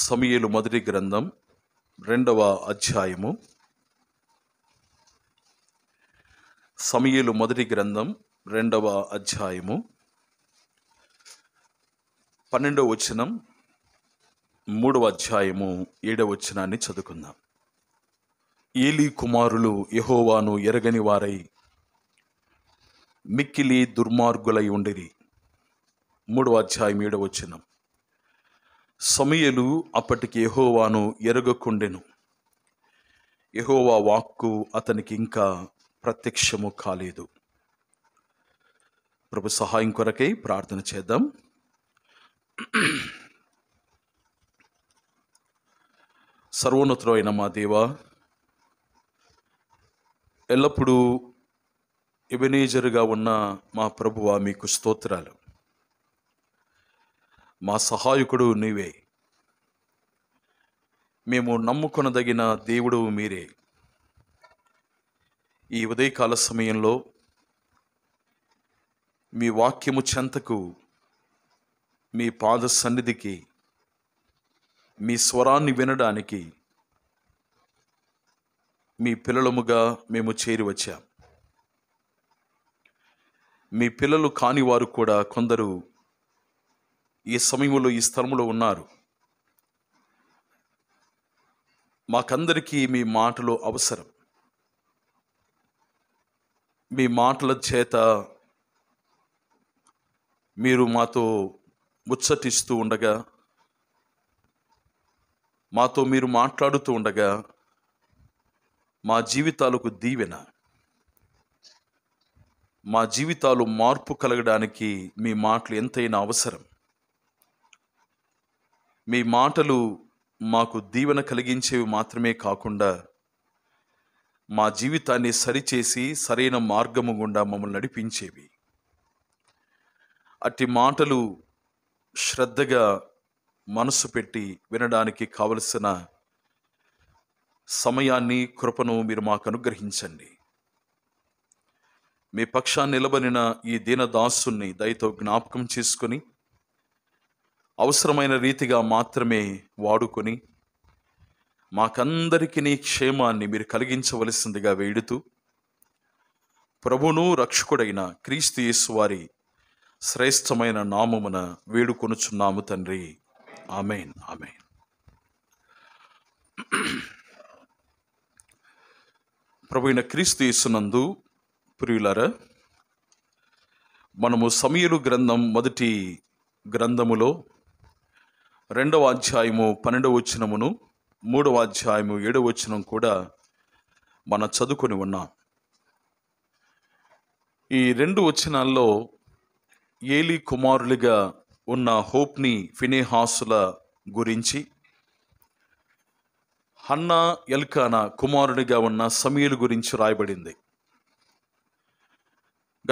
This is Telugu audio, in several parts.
సమయలు మొదటి గ్రంథం రెండవ అధ్యాయము సమయలు మొదటి గ్రంథం రెండవ అధ్యాయము పన్నెండవ వచనం మూడవ అధ్యాయము ఏడవ వచనాన్ని చదువుకుందాం ఏలీ కుమారులు యహోవాను ఎరగని వారై మిక్కిలి దుర్మార్గులై ఉండిరి మూడవ అధ్యాయం ఏడవ వచనం సమయలు అప్పటికి యహోవాను ఎరగకుండెను యహోవా వాక్కు అతనికి ఇంకా ప్రత్యక్షము కాలేదు ప్రభు సహాయం కొరకై ప్రార్థన చేద్దాం సర్వోన్నతులు అయిన మా దేవ ఎల్లప్పుడూ ఎబెనేజరుగా ఉన్న మా ప్రభువ మీకు స్తోత్రాలు మా సహాయకుడు నీవే మేము నమ్ముకొనదగిన దేవుడు మీరే ఈ ఉదయకాల సమయంలో మీ వాక్యము చెంతకు మీ పాద సన్నిధికి మీ స్వరాన్ని వినడానికి మీ పిల్లలముగా మేము చేరి వచ్చాం మీ పిల్లలు కాని వారు కూడా కొందరు ఈ సమయంలో ఈ స్థలంలో ఉన్నారు మాకందరికీ మీ మాటలు అవసరం మీ మాటల చేత మీరు మాతో ముచ్చటిస్తూ ఉండగా మాతో మీరు మాట్లాడుతూ ఉండగా మా జీవితాలకు దీవెన మా జీవితాలు మార్పు కలగడానికి మీ మాటలు ఎంతైనా అవసరం మీ మాటలు మాకు దీవెన కలిగించేవి మాత్రమే కాకుండా మా జీవితాన్ని సరిచేసి సరైన మార్గము గుండా మమ్మల్ని నడిపించేవి అట్టి మాటలు శ్రద్ధగా మనసు పెట్టి వినడానికి కావలసిన సమయాన్ని కృపను మీరు మాకు అనుగ్రహించండి మీ పక్షాన్ని నిలబడిన ఈ దీనదాసుని దయతో జ్ఞాపకం చేసుకొని అవసరమైన రీతిగా మాత్రమే వాడుకొని మాకందరికీ నీ క్షేమాన్ని మీరు కలిగించవలసిందిగా వేడుతూ ప్రభును రక్షకుడైన క్రీస్తు యేసు వారి శ్రేష్టమైన నామమున వేడుకొనుచున్నాము తండ్రి ఆమెన్ ఆమెన్ ప్రభుైన క్రీస్తు యేసునందు ప్రియులరా మనము సమయలు గ్రంథం మొదటి గ్రంథములో రెండవ అధ్యాయము పన్నెండవ వచనమును మూడవ అధ్యాయము ఏడవ వచనం కూడా మన చదువుకొని ఉన్నాం ఈ రెండు వచనాల్లో ఏలి కుమారులుగా ఉన్న హోప్ని ఫినేహాసుల గురించి హన్నా ఎల్కానా కుమారుడిగా ఉన్న సమీయులు గురించి రాయబడింది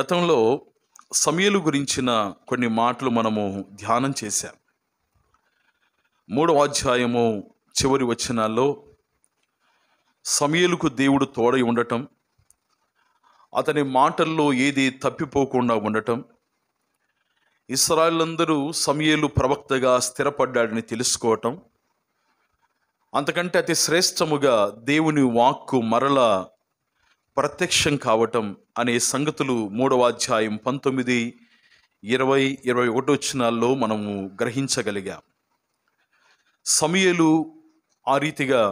గతంలో సమీలు గురించిన కొన్ని మాటలు మనము ధ్యానం చేశాం మూడవ అధ్యాయము చివరి వచనాల్లో సమయలకు దేవుడు తోడై ఉండటం అతని మాటల్లో ఏది తప్పిపోకుండా ఉండటం ఇస్రాయలందరూ సమయలు ప్రవక్తగా స్థిరపడ్డాడని తెలుసుకోవటం అంతకంటే అతి శ్రేష్టముగా దేవుని వాక్కు మరల ప్రత్యక్షం కావటం అనే సంగతులు మూడవ అధ్యాయం పంతొమ్మిది ఇరవై ఇరవై ఒకటి వచ్చినాల్లో మనము గ్రహించగలిగాం సమయలు ఆ రీతిగా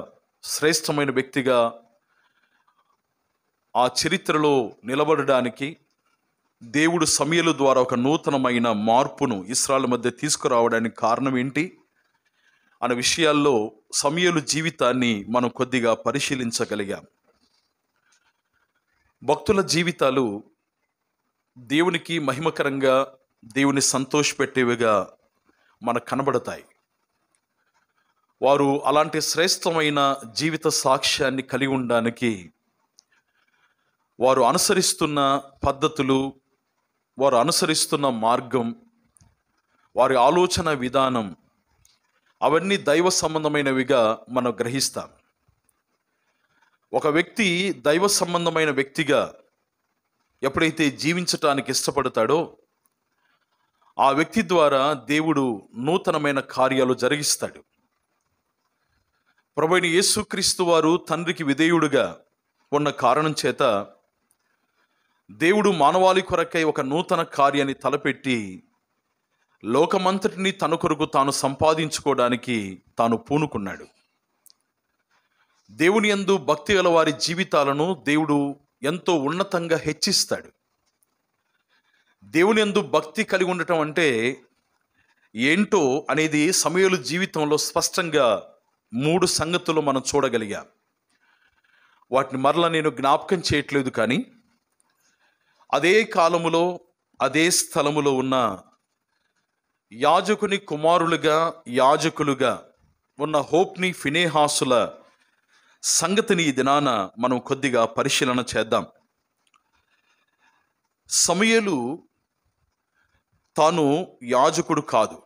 శ్రేష్టమైన వ్యక్తిగా ఆ చరిత్రలో నిలబడడానికి దేవుడు సమయలు ద్వారా ఒక నూతనమైన మార్పును ఇస్రాల మధ్య తీసుకురావడానికి కారణం ఏంటి అనే విషయాల్లో సమయలు జీవితాన్ని మనం కొద్దిగా పరిశీలించగలిగాం భక్తుల జీవితాలు దేవునికి మహిమకరంగా దేవుని సంతోషపెట్టేవిగా మనకు కనబడతాయి వారు అలాంటి శ్రేష్టమైన జీవిత సాక్ష్యాన్ని కలిగి ఉండడానికి వారు అనుసరిస్తున్న పద్ధతులు వారు అనుసరిస్తున్న మార్గం వారి ఆలోచన విధానం అవన్నీ దైవ సంబంధమైనవిగా మనం గ్రహిస్తాం ఒక వ్యక్తి దైవ సంబంధమైన వ్యక్తిగా ఎప్పుడైతే జీవించటానికి ఇష్టపడతాడో ఆ వ్యక్తి ద్వారా దేవుడు నూతనమైన కార్యాలు జరిగిస్తాడు ప్రభుణ యేసుక్రీస్తు వారు తండ్రికి విధేయుడుగా ఉన్న కారణం చేత దేవుడు మానవాళి కొరకై ఒక నూతన కార్యాన్ని తలపెట్టి లోకమంతటిని తన కొరకు తాను సంపాదించుకోవడానికి తాను పూనుకున్నాడు దేవుని ఎందు భక్తి గల వారి జీవితాలను దేవుడు ఎంతో ఉన్నతంగా హెచ్చిస్తాడు దేవుని ఎందు భక్తి కలిగి ఉండటం అంటే ఏంటో అనేది సమయలు జీవితంలో స్పష్టంగా మూడు సంగతులు మనం చూడగలిగా వాటిని మరలా నేను జ్ఞాపకం చేయట్లేదు కానీ అదే కాలములో అదే స్థలములో ఉన్న యాజకుని కుమారులుగా యాజకులుగా ఉన్న హోప్ని ఫినేహాసుల సంగతిని ఈ దినాన మనం కొద్దిగా పరిశీలన చేద్దాం సమయలు తాను యాజకుడు కాదు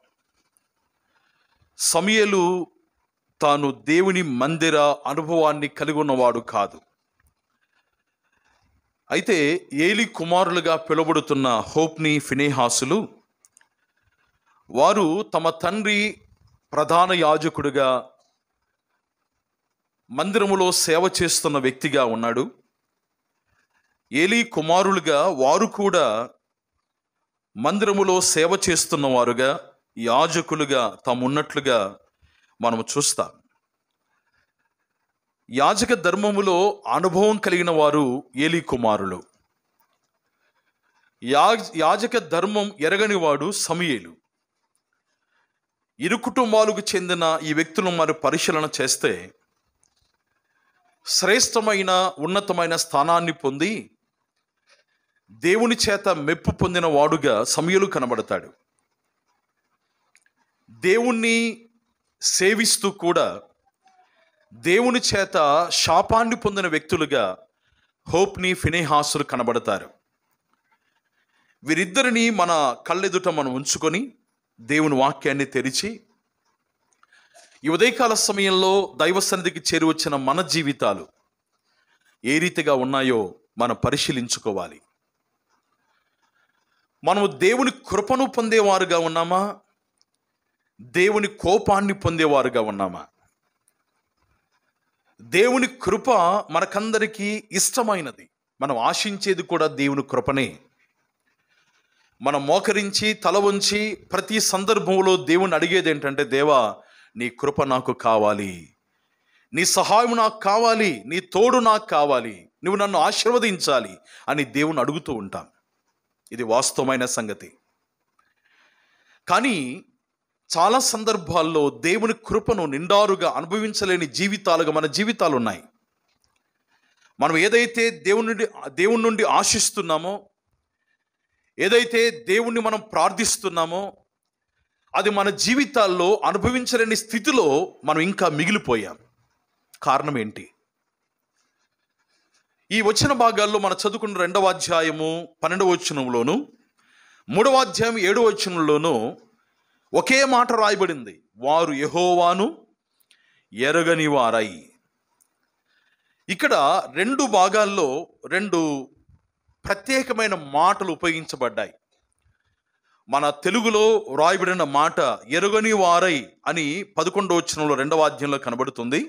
సమయలు తాను దేవుని మందిర అనుభవాన్ని కలిగి ఉన్నవాడు కాదు అయితే ఏలి కుమారులుగా పిలువబడుతున్న హోప్ని ఫినేహాసులు వారు తమ తండ్రి ప్రధాన యాజకుడుగా మందిరములో సేవ చేస్తున్న వ్యక్తిగా ఉన్నాడు ఏలి కుమారులుగా వారు కూడా మందిరములో సేవ చేస్తున్నవారుగా యాజకులుగా తామున్నట్లుగా మనము చూస్తాం యాజక ధర్మములో అనుభవం కలిగిన వారు ఏలి కుమారులు యాజక ధర్మం ఎరగని వాడు సమయలు ఇరు కుటుంబాలకు చెందిన ఈ వ్యక్తులను మరి పరిశీలన చేస్తే శ్రేష్టమైన ఉన్నతమైన స్థానాన్ని పొంది దేవుని చేత మెప్పు పొందిన వాడుగా సమయలు కనబడతాడు దేవుణ్ణి సేవిస్తూ కూడా దేవుని చేత శాపాన్ని పొందిన వ్యక్తులుగా హోప్ని ఫినేహాసులు కనబడతారు వీరిద్దరిని మన కళ్ళెదుట మనం ఉంచుకొని దేవుని వాక్యాన్ని తెరిచి ఈ ఉదయకాల సమయంలో దైవ సన్నిధికి చేరువచ్చిన మన జీవితాలు ఏ రీతిగా ఉన్నాయో మనం పరిశీలించుకోవాలి మనము దేవుని కృపను పొందేవారుగా ఉన్నామా దేవుని కోపాన్ని పొందేవారుగా ఉన్నామా దేవుని కృప మనకందరికీ ఇష్టమైనది మనం ఆశించేది కూడా దేవుని కృపనే మనం మోకరించి తల ఉంచి ప్రతి సందర్భంలో దేవుని అడిగేది ఏంటంటే దేవా నీ కృప నాకు కావాలి నీ సహాయం నాకు కావాలి నీ తోడు నాకు కావాలి నువ్వు నన్ను ఆశీర్వదించాలి అని దేవుని అడుగుతూ ఉంటాం ఇది వాస్తవమైన సంగతి కానీ చాలా సందర్భాల్లో దేవుని కృపను నిండారుగా అనుభవించలేని జీవితాలుగా మన జీవితాలు ఉన్నాయి మనం ఏదైతే దేవుని నుండి దేవుని నుండి ఆశిస్తున్నామో ఏదైతే దేవుణ్ణి మనం ప్రార్థిస్తున్నామో అది మన జీవితాల్లో అనుభవించలేని స్థితిలో మనం ఇంకా మిగిలిపోయాం కారణం ఏంటి ఈ వచ్చిన భాగాల్లో మనం చదువుకున్న రెండవ అధ్యాయము పన్నెండవ వచనంలోను మూడవ అధ్యాయం ఏడవ వచనంలోను ఒకే మాట రాయబడింది వారు యహోవాను ఎరగని వారై ఇక్కడ రెండు భాగాల్లో రెండు ప్రత్యేకమైన మాటలు ఉపయోగించబడ్డాయి మన తెలుగులో రాయబడిన మాట ఎరుగని వారై అని పదకొండో వచ్చినంలో రెండవ అధ్యాయంలో కనబడుతుంది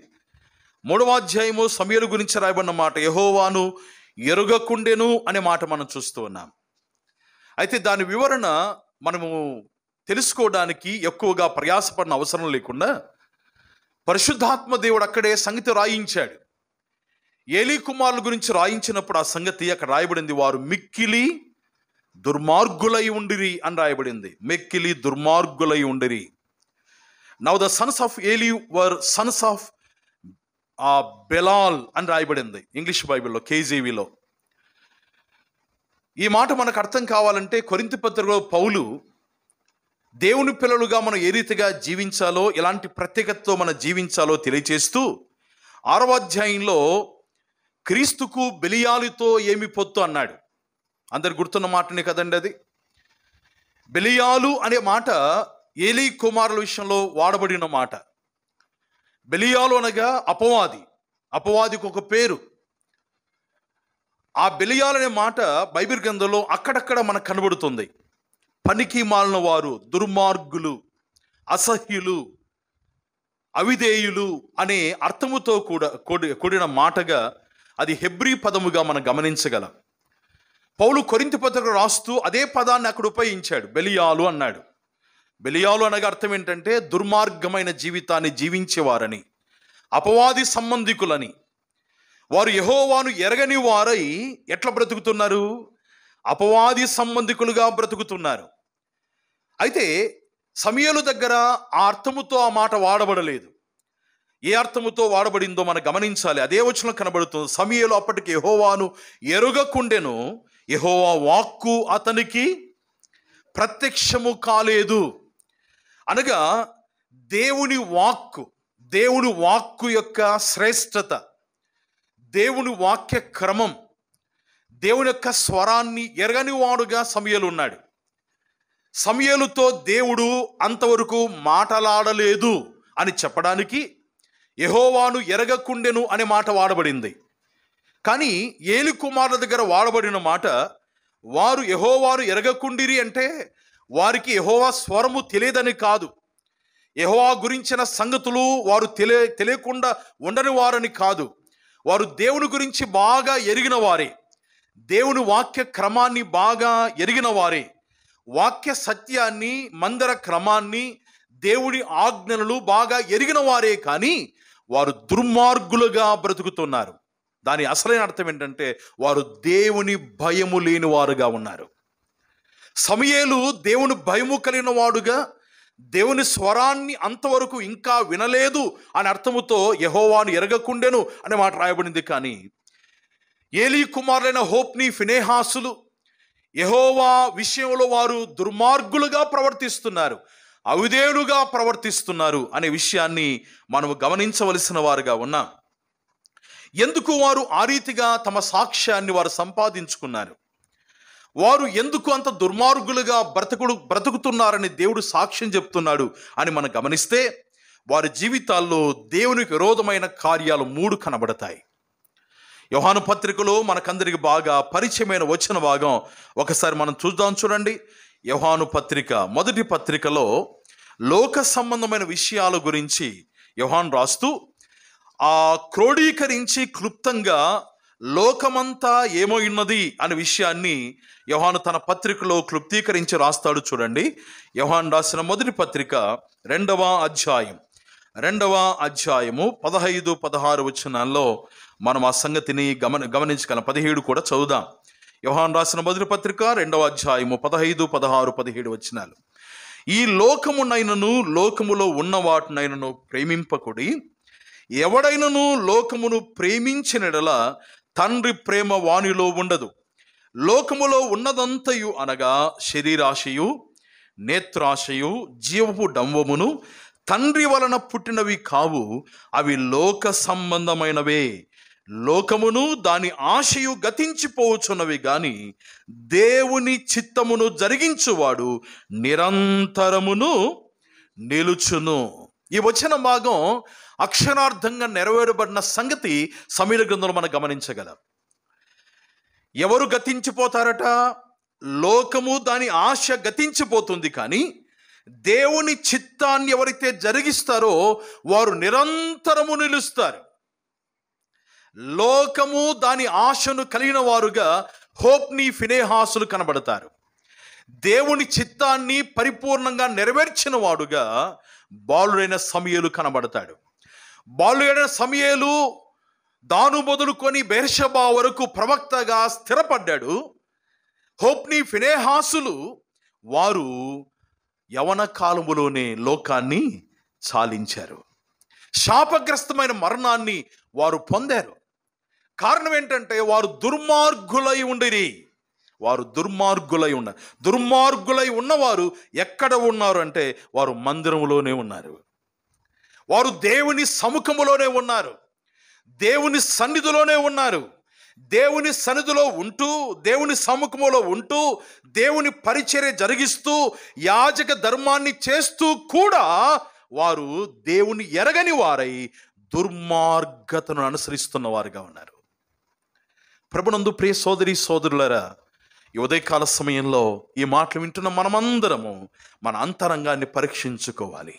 మూడవ అధ్యాయము సమీరు గురించి రాయబడిన మాట యహోవాను ఎరుగకుండెను అనే మాట మనం చూస్తూ ఉన్నాం అయితే దాని వివరణ మనము తెలుసుకోవడానికి ఎక్కువగా ప్రయాసపడిన అవసరం లేకుండా పరిశుద్ధాత్మ దేవుడు అక్కడే సంగతి రాయించాడు ఏలీ కుమారుల గురించి రాయించినప్పుడు ఆ సంగతి అక్కడ రాయబడింది వారు మిక్కిలి దుర్మార్గులై ఉండిరి అని రాయబడింది మిక్కిలి దుర్మార్గులై ఉండిరి now the sons of Eli were sons of ఆ బెలాల్ అని రాయబడింది ఇంగ్లీష్ బైబిల్లో కేజీవీలో ఈ మాట మనకు అర్థం కావాలంటే కొరింత పత్రికలో పౌలు దేవుని పిల్లలుగా మనం ఏ రీతిగా జీవించాలో ఎలాంటి ప్రత్యేకతతో మనం జీవించాలో తెలియచేస్తూ ఆరవ అధ్యాయంలో క్రీస్తుకు బెలియాలుతో ఏమి పొత్తు అన్నాడు అందరు గుర్తున్న మాటనే కదండి అది బెలియాలు అనే మాట ఏలీ కుమారుల విషయంలో వాడబడిన మాట బెలియాలు అనగా అపవాది అపవాదికి ఒక పేరు ఆ అనే మాట బైబిల్ గ్రంథంలో అక్కడక్కడ మనకు కనబడుతుంది పనికి మాలిన వారు దుర్మార్గులు అసహ్యులు అవిధేయులు అనే అర్థముతో కూడా కూడిన మాటగా అది హెబ్రీ పదముగా మనం గమనించగలం పౌలు కొరింత పత్రిక రాస్తూ అదే పదాన్ని అక్కడ ఉపయోగించాడు బెలియాలు అన్నాడు బెలియాలు అనగా అర్థం ఏంటంటే దుర్మార్గమైన జీవితాన్ని జీవించేవారని అపవాది సంబంధికులని వారు యహోవాను ఎరగని వారై ఎట్లా బ్రతుకుతున్నారు అపవాది సంబంధికులుగా బ్రతుకుతున్నారు అయితే సమయలు దగ్గర ఆ అర్థముతో ఆ మాట వాడబడలేదు ఏ అర్థముతో వాడబడిందో మనం గమనించాలి అదే వచనం కనబడుతుంది సమయలు అప్పటికి యహోవాను ఎరుగకుండెను యహోవా వాక్కు అతనికి ప్రత్యక్షము కాలేదు అనగా దేవుని వాక్కు దేవుని వాక్కు యొక్క శ్రేష్టత దేవుని వాక్య క్రమం దేవుని యొక్క స్వరాన్ని ఎరగని వాడుగా సమయలు ఉన్నాడు సమయలుతో దేవుడు అంతవరకు మాటలాడలేదు అని చెప్పడానికి యహోవాను ఎరగకుండెను అనే మాట వాడబడింది కానీ ఏలి కుమారుల దగ్గర వాడబడిన మాట వారు యహోవాను ఎరగకుండిరి అంటే వారికి యహోవా స్వరము తెలియదని కాదు యహోవా గురించిన సంగతులు వారు తెలియ తెలియకుండా ఉండని వారని కాదు వారు దేవుని గురించి బాగా ఎరిగిన వారే దేవుని వాక్య క్రమాన్ని బాగా ఎరిగిన వారే వాక్య సత్యాన్ని మందర క్రమాన్ని దేవుడి ఆజ్ఞలు బాగా ఎరిగిన వారే కానీ వారు దుర్మార్గులుగా బ్రతుకుతున్నారు దాని అసలైన అర్థం ఏంటంటే వారు దేవుని భయము లేని వారుగా ఉన్నారు సమయలు దేవుని భయము కలిగిన వాడుగా దేవుని స్వరాన్ని అంతవరకు ఇంకా వినలేదు అని అర్థముతో యహోవాను ఎరగకుండెను అనే మాట రాయబడింది కానీ ఏలీ కుమారులైన హోప్ని ఫినేహాసులు యహోవా విషయంలో వారు దుర్మార్గులుగా ప్రవర్తిస్తున్నారు అవిధేయులుగా ప్రవర్తిస్తున్నారు అనే విషయాన్ని మనం గమనించవలసిన వారుగా ఉన్నాం ఎందుకు వారు ఆ రీతిగా తమ సాక్ష్యాన్ని వారు సంపాదించుకున్నారు వారు ఎందుకు అంత దుర్మార్గులుగా బ్రతకుడు బ్రతుకుతున్నారని దేవుడు సాక్ష్యం చెప్తున్నాడు అని మనం గమనిస్తే వారి జీవితాల్లో దేవునికి విరోధమైన కార్యాలు మూడు కనబడతాయి యోహాను పత్రికలో మనకందరికి బాగా పరిచయమైన వచ్చిన భాగం ఒకసారి మనం చూద్దాం చూడండి యోహాను పత్రిక మొదటి పత్రికలో లోక సంబంధమైన విషయాల గురించి యోహాన్ రాస్తూ ఆ క్రోడీకరించి క్లుప్తంగా లోకమంతా ఏమోయిన్నది అనే విషయాన్ని యోహాను తన పత్రికలో క్లుప్తీకరించి రాస్తాడు చూడండి యోహాన్ రాసిన మొదటి పత్రిక రెండవ అధ్యాయం రెండవ అధ్యాయము పదహైదు పదహారు వచనాల్లో మనం ఆ సంగతిని గమని గమనించగలం పదిహేడు కూడా చదువుదాం యోహాన్ రాసిన మొదటి పత్రిక రెండవ అధ్యాయము పదహైదు పదహారు పదిహేడు వచనాలు ఈ లోకమునైనను లోకములో ఉన్న వాటినైనను ప్రేమింపకుడి ఎవడైనను లోకమును ప్రేమించినడల తండ్రి ప్రేమ వాణిలో ఉండదు లోకములో ఉన్నదంతయు అనగా శరీరాశయు నేత్రాశయు జీవపు డంబమును తండ్రి వలన పుట్టినవి కావు అవి లోక సంబంధమైనవే లోకమును దాని ఆశయు గతించిపోవచ్చున్నవి గాని దేవుని చిత్తమును జరిగించువాడు నిరంతరమును నిలుచును ఈ వచన భాగం అక్షరార్థంగా నెరవేరబడిన సంగతి సమీర గ్రంథంలో మనం గమనించగలం ఎవరు గతించిపోతారట లోకము దాని ఆశ గతించిపోతుంది కానీ దేవుని చిత్తాన్ని ఎవరైతే జరిగిస్తారో వారు నిరంతరము నిలుస్తారు లోకము దాని ఆశను కలిగిన వారుగా హోప్ని ఫినేహాసులు కనబడతారు దేవుని చిత్తాన్ని పరిపూర్ణంగా నెరవేర్చిన వాడుగా బాలుడైన సమయలు కనబడతాడు బాలుడైన సమయలు దాను మొదలుకొని బెర్షబా వరకు ప్రవక్తగా స్థిరపడ్డాడు హోప్ని ఫినేహాసులు వారు యవన కాలములోనే లోకాన్ని చాలించారు శాపగ్రస్తమైన మరణాన్ని వారు పొందారు కారణం ఏంటంటే వారు దుర్మార్గులై ఉండిరి వారు దుర్మార్గులై ఉన్న దుర్మార్గులై ఉన్నవారు ఎక్కడ ఉన్నారు అంటే వారు మందిరంలోనే ఉన్నారు వారు దేవుని సముఖములోనే ఉన్నారు దేవుని సన్నిధిలోనే ఉన్నారు దేవుని సన్నిధిలో ఉంటూ దేవుని సముఖములో ఉంటూ దేవుని పరిచర్య జరిగిస్తూ యాజక ధర్మాన్ని చేస్తూ కూడా వారు దేవుని ఎరగని వారై దుర్మార్గతను అనుసరిస్తున్న వారుగా ఉన్నారు ప్రభునందు ప్రియ సోదరి సోదరులరా ఉదయకాల సమయంలో ఈ మాటలు వింటున్న మనమందరము మన అంతరంగాన్ని పరీక్షించుకోవాలి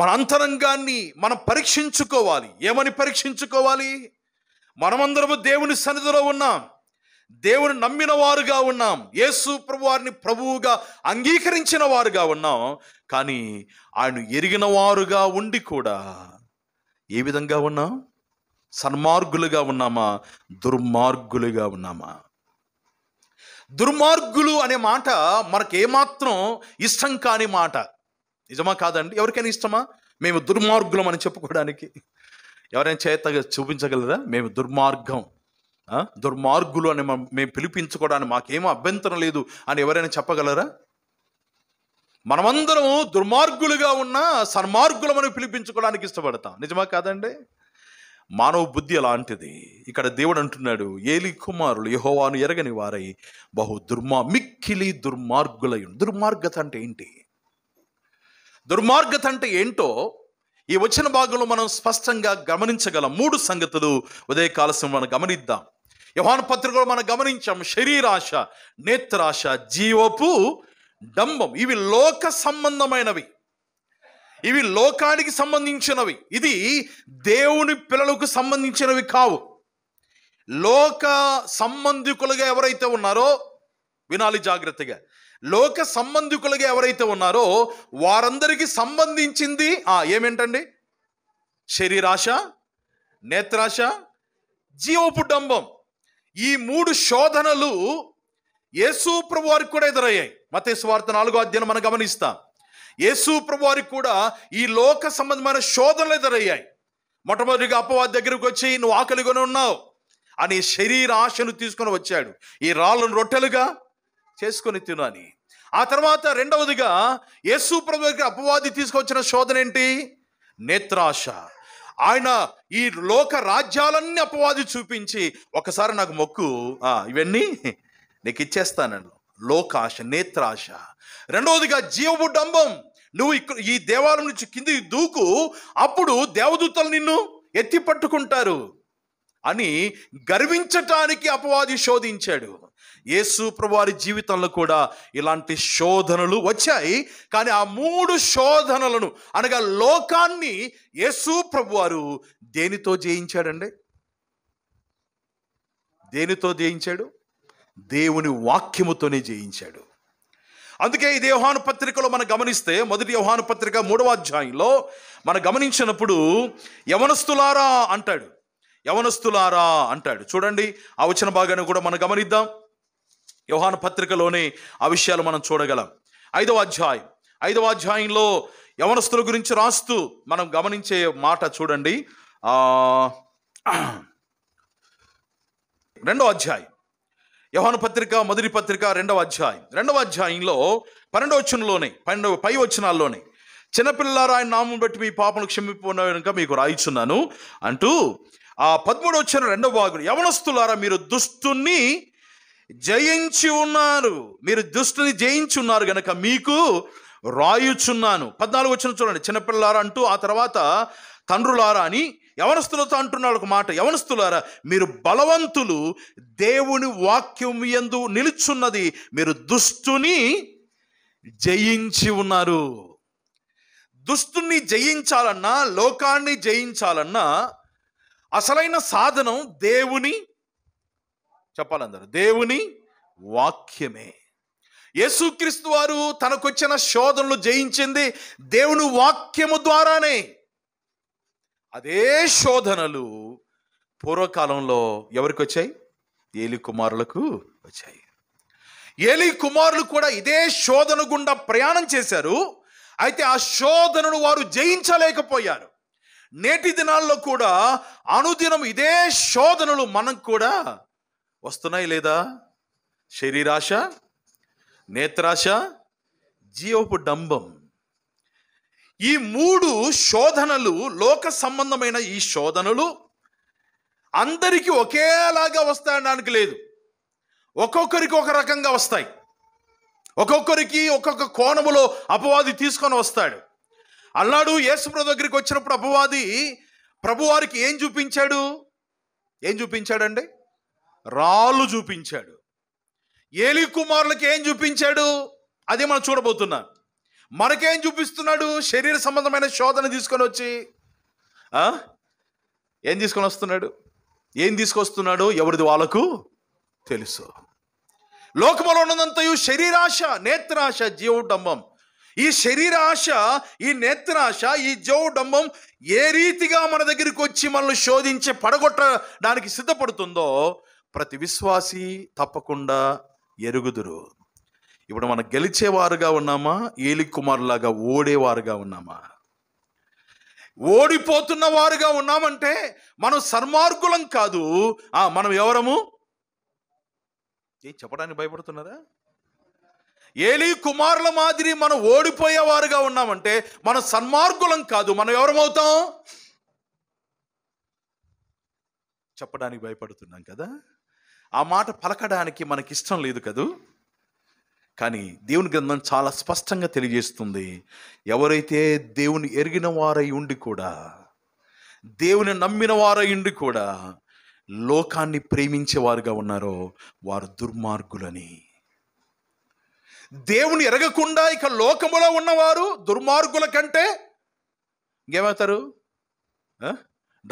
మన అంతరంగాన్ని మనం పరీక్షించుకోవాలి ఏమని పరీక్షించుకోవాలి మనమందరము దేవుని సన్నిధిలో ఉన్నాం దేవుని నమ్మిన వారుగా ఉన్నాం యేసు ప్రభు వారిని ప్రభువుగా అంగీకరించిన వారుగా ఉన్నాం కానీ ఆయన ఎరిగిన వారుగా ఉండి కూడా ఏ విధంగా ఉన్నాం సన్మార్గులుగా ఉన్నామా దుర్మార్గులుగా ఉన్నామా దుర్మార్గులు అనే మాట మనకు ఏమాత్రం ఇష్టం కాని మాట నిజమా కాదండి ఎవరికైనా ఇష్టమా మేము దుర్మార్గులం అని చెప్పుకోవడానికి ఎవరైనా చేత చూపించగలరా మేము దుర్మార్గం దుర్మార్గులు అని మేము పిలిపించుకోవడానికి మాకేమో అభ్యంతరం లేదు అని ఎవరైనా చెప్పగలరా మనమందరం దుర్మార్గులుగా ఉన్న సన్మార్గులమని పిలిపించుకోవడానికి ఇష్టపడతాం నిజమా కాదండి మానవ బుద్ధి అలాంటిది ఇక్కడ దేవుడు అంటున్నాడు ఏలి కుమారులు యహోవాను ఎరగని వారై బహు దుర్మా మిక్కిలి దుర్మార్గులై దుర్మార్గత అంటే ఏంటి దుర్మార్గత అంటే ఏంటో ఈ వచ్చిన భాగంలో మనం స్పష్టంగా గమనించగల మూడు సంగతులు ఉదయకాలసం మనం గమనిద్దాం యవాన పత్రికలు మనం గమనించాం శరీరాశ నేత్రాశ జీవపు డంబం ఇవి లోక సంబంధమైనవి ఇవి లోకానికి సంబంధించినవి ఇది దేవుని పిల్లలకు సంబంధించినవి కావు లోక సంబంధికులుగా ఎవరైతే ఉన్నారో వినాలి జాగ్రత్తగా లోక సంబంధికులుగా ఎవరైతే ఉన్నారో వారందరికీ సంబంధించింది ఏమేంటండి శరీరాశ నేత్రాశ డంబం ఈ మూడు శోధనలు యేసు ప్రభు వారికి కూడా ఎదురయ్యాయి మతేసు వార్త నాలుగో అధ్యయనం మనం గమనిస్తాం యేసు ప్రభు వారికి కూడా ఈ లోక సంబంధమైన శోధనలు ఎదురయ్యాయి మొట్టమొదటిగా అప్పవాది దగ్గరకు వచ్చి నువ్వు ఆకలిగానే ఉన్నావు అని శరీరాశను తీసుకొని వచ్చాడు ఈ రాళ్ళను రొట్టెలుగా చేసుకొని తిను అని ఆ తర్వాత రెండవదిగా యేసు ప్రభు దగ్గర అపవాది తీసుకొచ్చిన శోధన ఏంటి నేత్రాశ ఆయన ఈ లోక రాజ్యాలన్నీ అపవాది చూపించి ఒకసారి నాకు మొక్కు ఇవన్నీ నీకు ఇచ్చేస్తానను లోకాశ నేత్రాశ రెండవదిగా జీవపు డంబం నువ్వు ఇక్కడ ఈ దేవాలయం నుంచి కింది దూకు అప్పుడు దేవదూతలు నిన్ను ఎత్తి పట్టుకుంటారు అని గర్వించటానికి అపవాది శోధించాడు యేసు వారి జీవితంలో కూడా ఇలాంటి శోధనలు వచ్చాయి కానీ ఆ మూడు శోధనలను అనగా లోకాన్ని యేసు ప్రభువారు దేనితో జయించాడండి దేనితో జయించాడు దేవుని వాక్యముతోనే జయించాడు అందుకే ఈ దేవాను పత్రికలో మనం గమనిస్తే మొదటి వ్యవహాను పత్రిక మూడవ అధ్యాయంలో మనం గమనించినప్పుడు యవనస్తులారా అంటాడు యవనస్తులారా అంటాడు చూడండి ఆ వచ్చిన భాగాన్ని కూడా మనం గమనిద్దాం యోహాను పత్రికలోనే ఆ విషయాలు మనం చూడగలం ఐదవ అధ్యాయం ఐదవ అధ్యాయంలో యవనస్తుల గురించి రాస్తూ మనం గమనించే మాట చూడండి రెండవ అధ్యాయం యవన పత్రిక మొదటి పత్రిక రెండవ అధ్యాయం రెండవ అధ్యాయంలో పన్నెండవ వచనంలోనే పన్నెండవ పై వచనాల్లోనే చిన్నపిల్లలారా ఆయన నామం బట్టి మీ పాపను క్షమిపోయిన మీకు రాయిచున్నాను అంటూ ఆ పదమూడు వచ్చిన రెండవ భాగం యవనస్తులారా మీరు దుస్తుని జయించి ఉన్నారు మీరు దుష్టుని జయించి ఉన్నారు గనక మీకు రాయుచున్నాను పద్నాలుగు వచ్చిన చూడండి చిన్నపిల్లలారా అంటూ ఆ తర్వాత తండ్రులారా అని యవనస్తులతో అంటున్నాడు ఒక మాట యవనస్తులారా మీరు బలవంతులు దేవుని వాక్యం ఎందు నిలుచున్నది మీరు దుష్టుని జయించి ఉన్నారు దుష్టుని జయించాలన్నా లోకాన్ని జయించాలన్నా అసలైన సాధనం దేవుని చెప్పాలందరూ దేవుని వాక్యమే యేసుక్రీస్తు వారు తనకొచ్చిన శోధనలు జయించింది దేవుని వాక్యము ద్వారానే అదే శోధనలు పూర్వకాలంలో ఎవరికి వచ్చాయి ఏలి కుమారులకు వచ్చాయి ఏలి కుమారులు కూడా ఇదే శోధన గుండా ప్రయాణం చేశారు అయితే ఆ శోధనను వారు జయించలేకపోయారు నేటి దినాల్లో కూడా అనుదినం ఇదే శోధనలు మనం కూడా వస్తున్నాయి లేదా శరీరాశ నేత్రాశ జీవపు డంబం ఈ మూడు శోధనలు లోక సంబంధమైన ఈ శోధనలు అందరికీ ఒకేలాగా వస్తాయనడానికి లేదు ఒక్కొక్కరికి ఒక రకంగా వస్తాయి ఒక్కొక్కరికి ఒక్కొక్క కోణములో అపవాది తీసుకొని వస్తాడు అల్లాడు యేసుప్రభు దగ్గరికి వచ్చినప్పుడు అపవాది ప్రభువారికి ఏం చూపించాడు ఏం చూపించాడండి రాళ్ళు చూపించాడు ఏలి కుమారులకి ఏం చూపించాడు అదే మనం చూడబోతున్నాం మనకేం చూపిస్తున్నాడు శరీర సంబంధమైన శోధన తీసుకొని వచ్చి ఏం తీసుకొని వస్తున్నాడు ఏం తీసుకొస్తున్నాడు ఎవరిది వాళ్ళకు తెలుసు లోకంలో ఉన్నదంతయు శరీరాశ నేత్రాశ డంబం ఈ శరీరాశ ఈ నేత్రాశ ఈ డంబం ఏ రీతిగా మన దగ్గరికి వచ్చి మనల్ని శోధించి పడగొట్టడానికి సిద్ధపడుతుందో ప్రతి విశ్వాసి తప్పకుండా ఎరుగుదురు ఇప్పుడు మనం గెలిచేవారుగా ఉన్నామా ఏలి కుమారులాగా ఓడేవారుగా ఉన్నామా ఓడిపోతున్న వారుగా ఉన్నామంటే మనం సన్మార్గులం కాదు మనం ఎవరము ఏ చెప్పడానికి భయపడుతున్నారా ఏలి కుమారుల మాదిరి మనం ఓడిపోయేవారుగా ఉన్నామంటే మనం సన్మార్గులం కాదు మనం ఎవరమవుతాం చెప్పడానికి భయపడుతున్నాం కదా ఆ మాట పలకడానికి మనకి ఇష్టం లేదు కదూ కానీ దేవుని గ్రంథం చాలా స్పష్టంగా తెలియజేస్తుంది ఎవరైతే దేవుని ఎరిగిన వారై ఉండి కూడా దేవుని నమ్మిన వారై ఉండి కూడా లోకాన్ని ప్రేమించేవారుగా ఉన్నారో వారు దుర్మార్గులని దేవుని ఎరగకుండా ఇక లోకములో ఉన్నవారు దుర్మార్గుల కంటే ఇంకేమవుతారు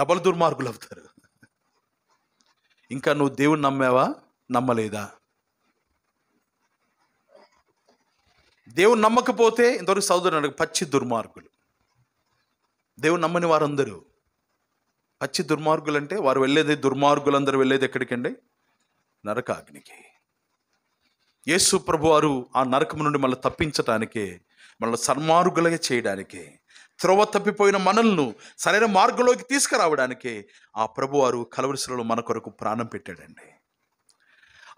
డబల్ దుర్మార్గులు అవుతారు ఇంకా నువ్వు దేవుని నమ్మావా నమ్మలేదా దేవుని నమ్మకపోతే ఇంతవరకు సోదరుడు పచ్చి దుర్మార్గులు దేవుని నమ్మని వారందరూ పచ్చి దుర్మార్గులు అంటే వారు వెళ్ళేది దుర్మార్గులందరూ వెళ్ళేది ఎక్కడికండి నరకాగ్నికి యేసు ప్రభు వారు ఆ నరకం నుండి మళ్ళీ తప్పించటానికే మళ్ళీ సన్మార్గులుగా చేయడానికే త్రోవ తప్పిపోయిన మనల్ని సరైన మార్గంలోకి తీసుకురావడానికే ఆ ప్రభువారు కలవరిసలో మన కొరకు ప్రాణం పెట్టాడండి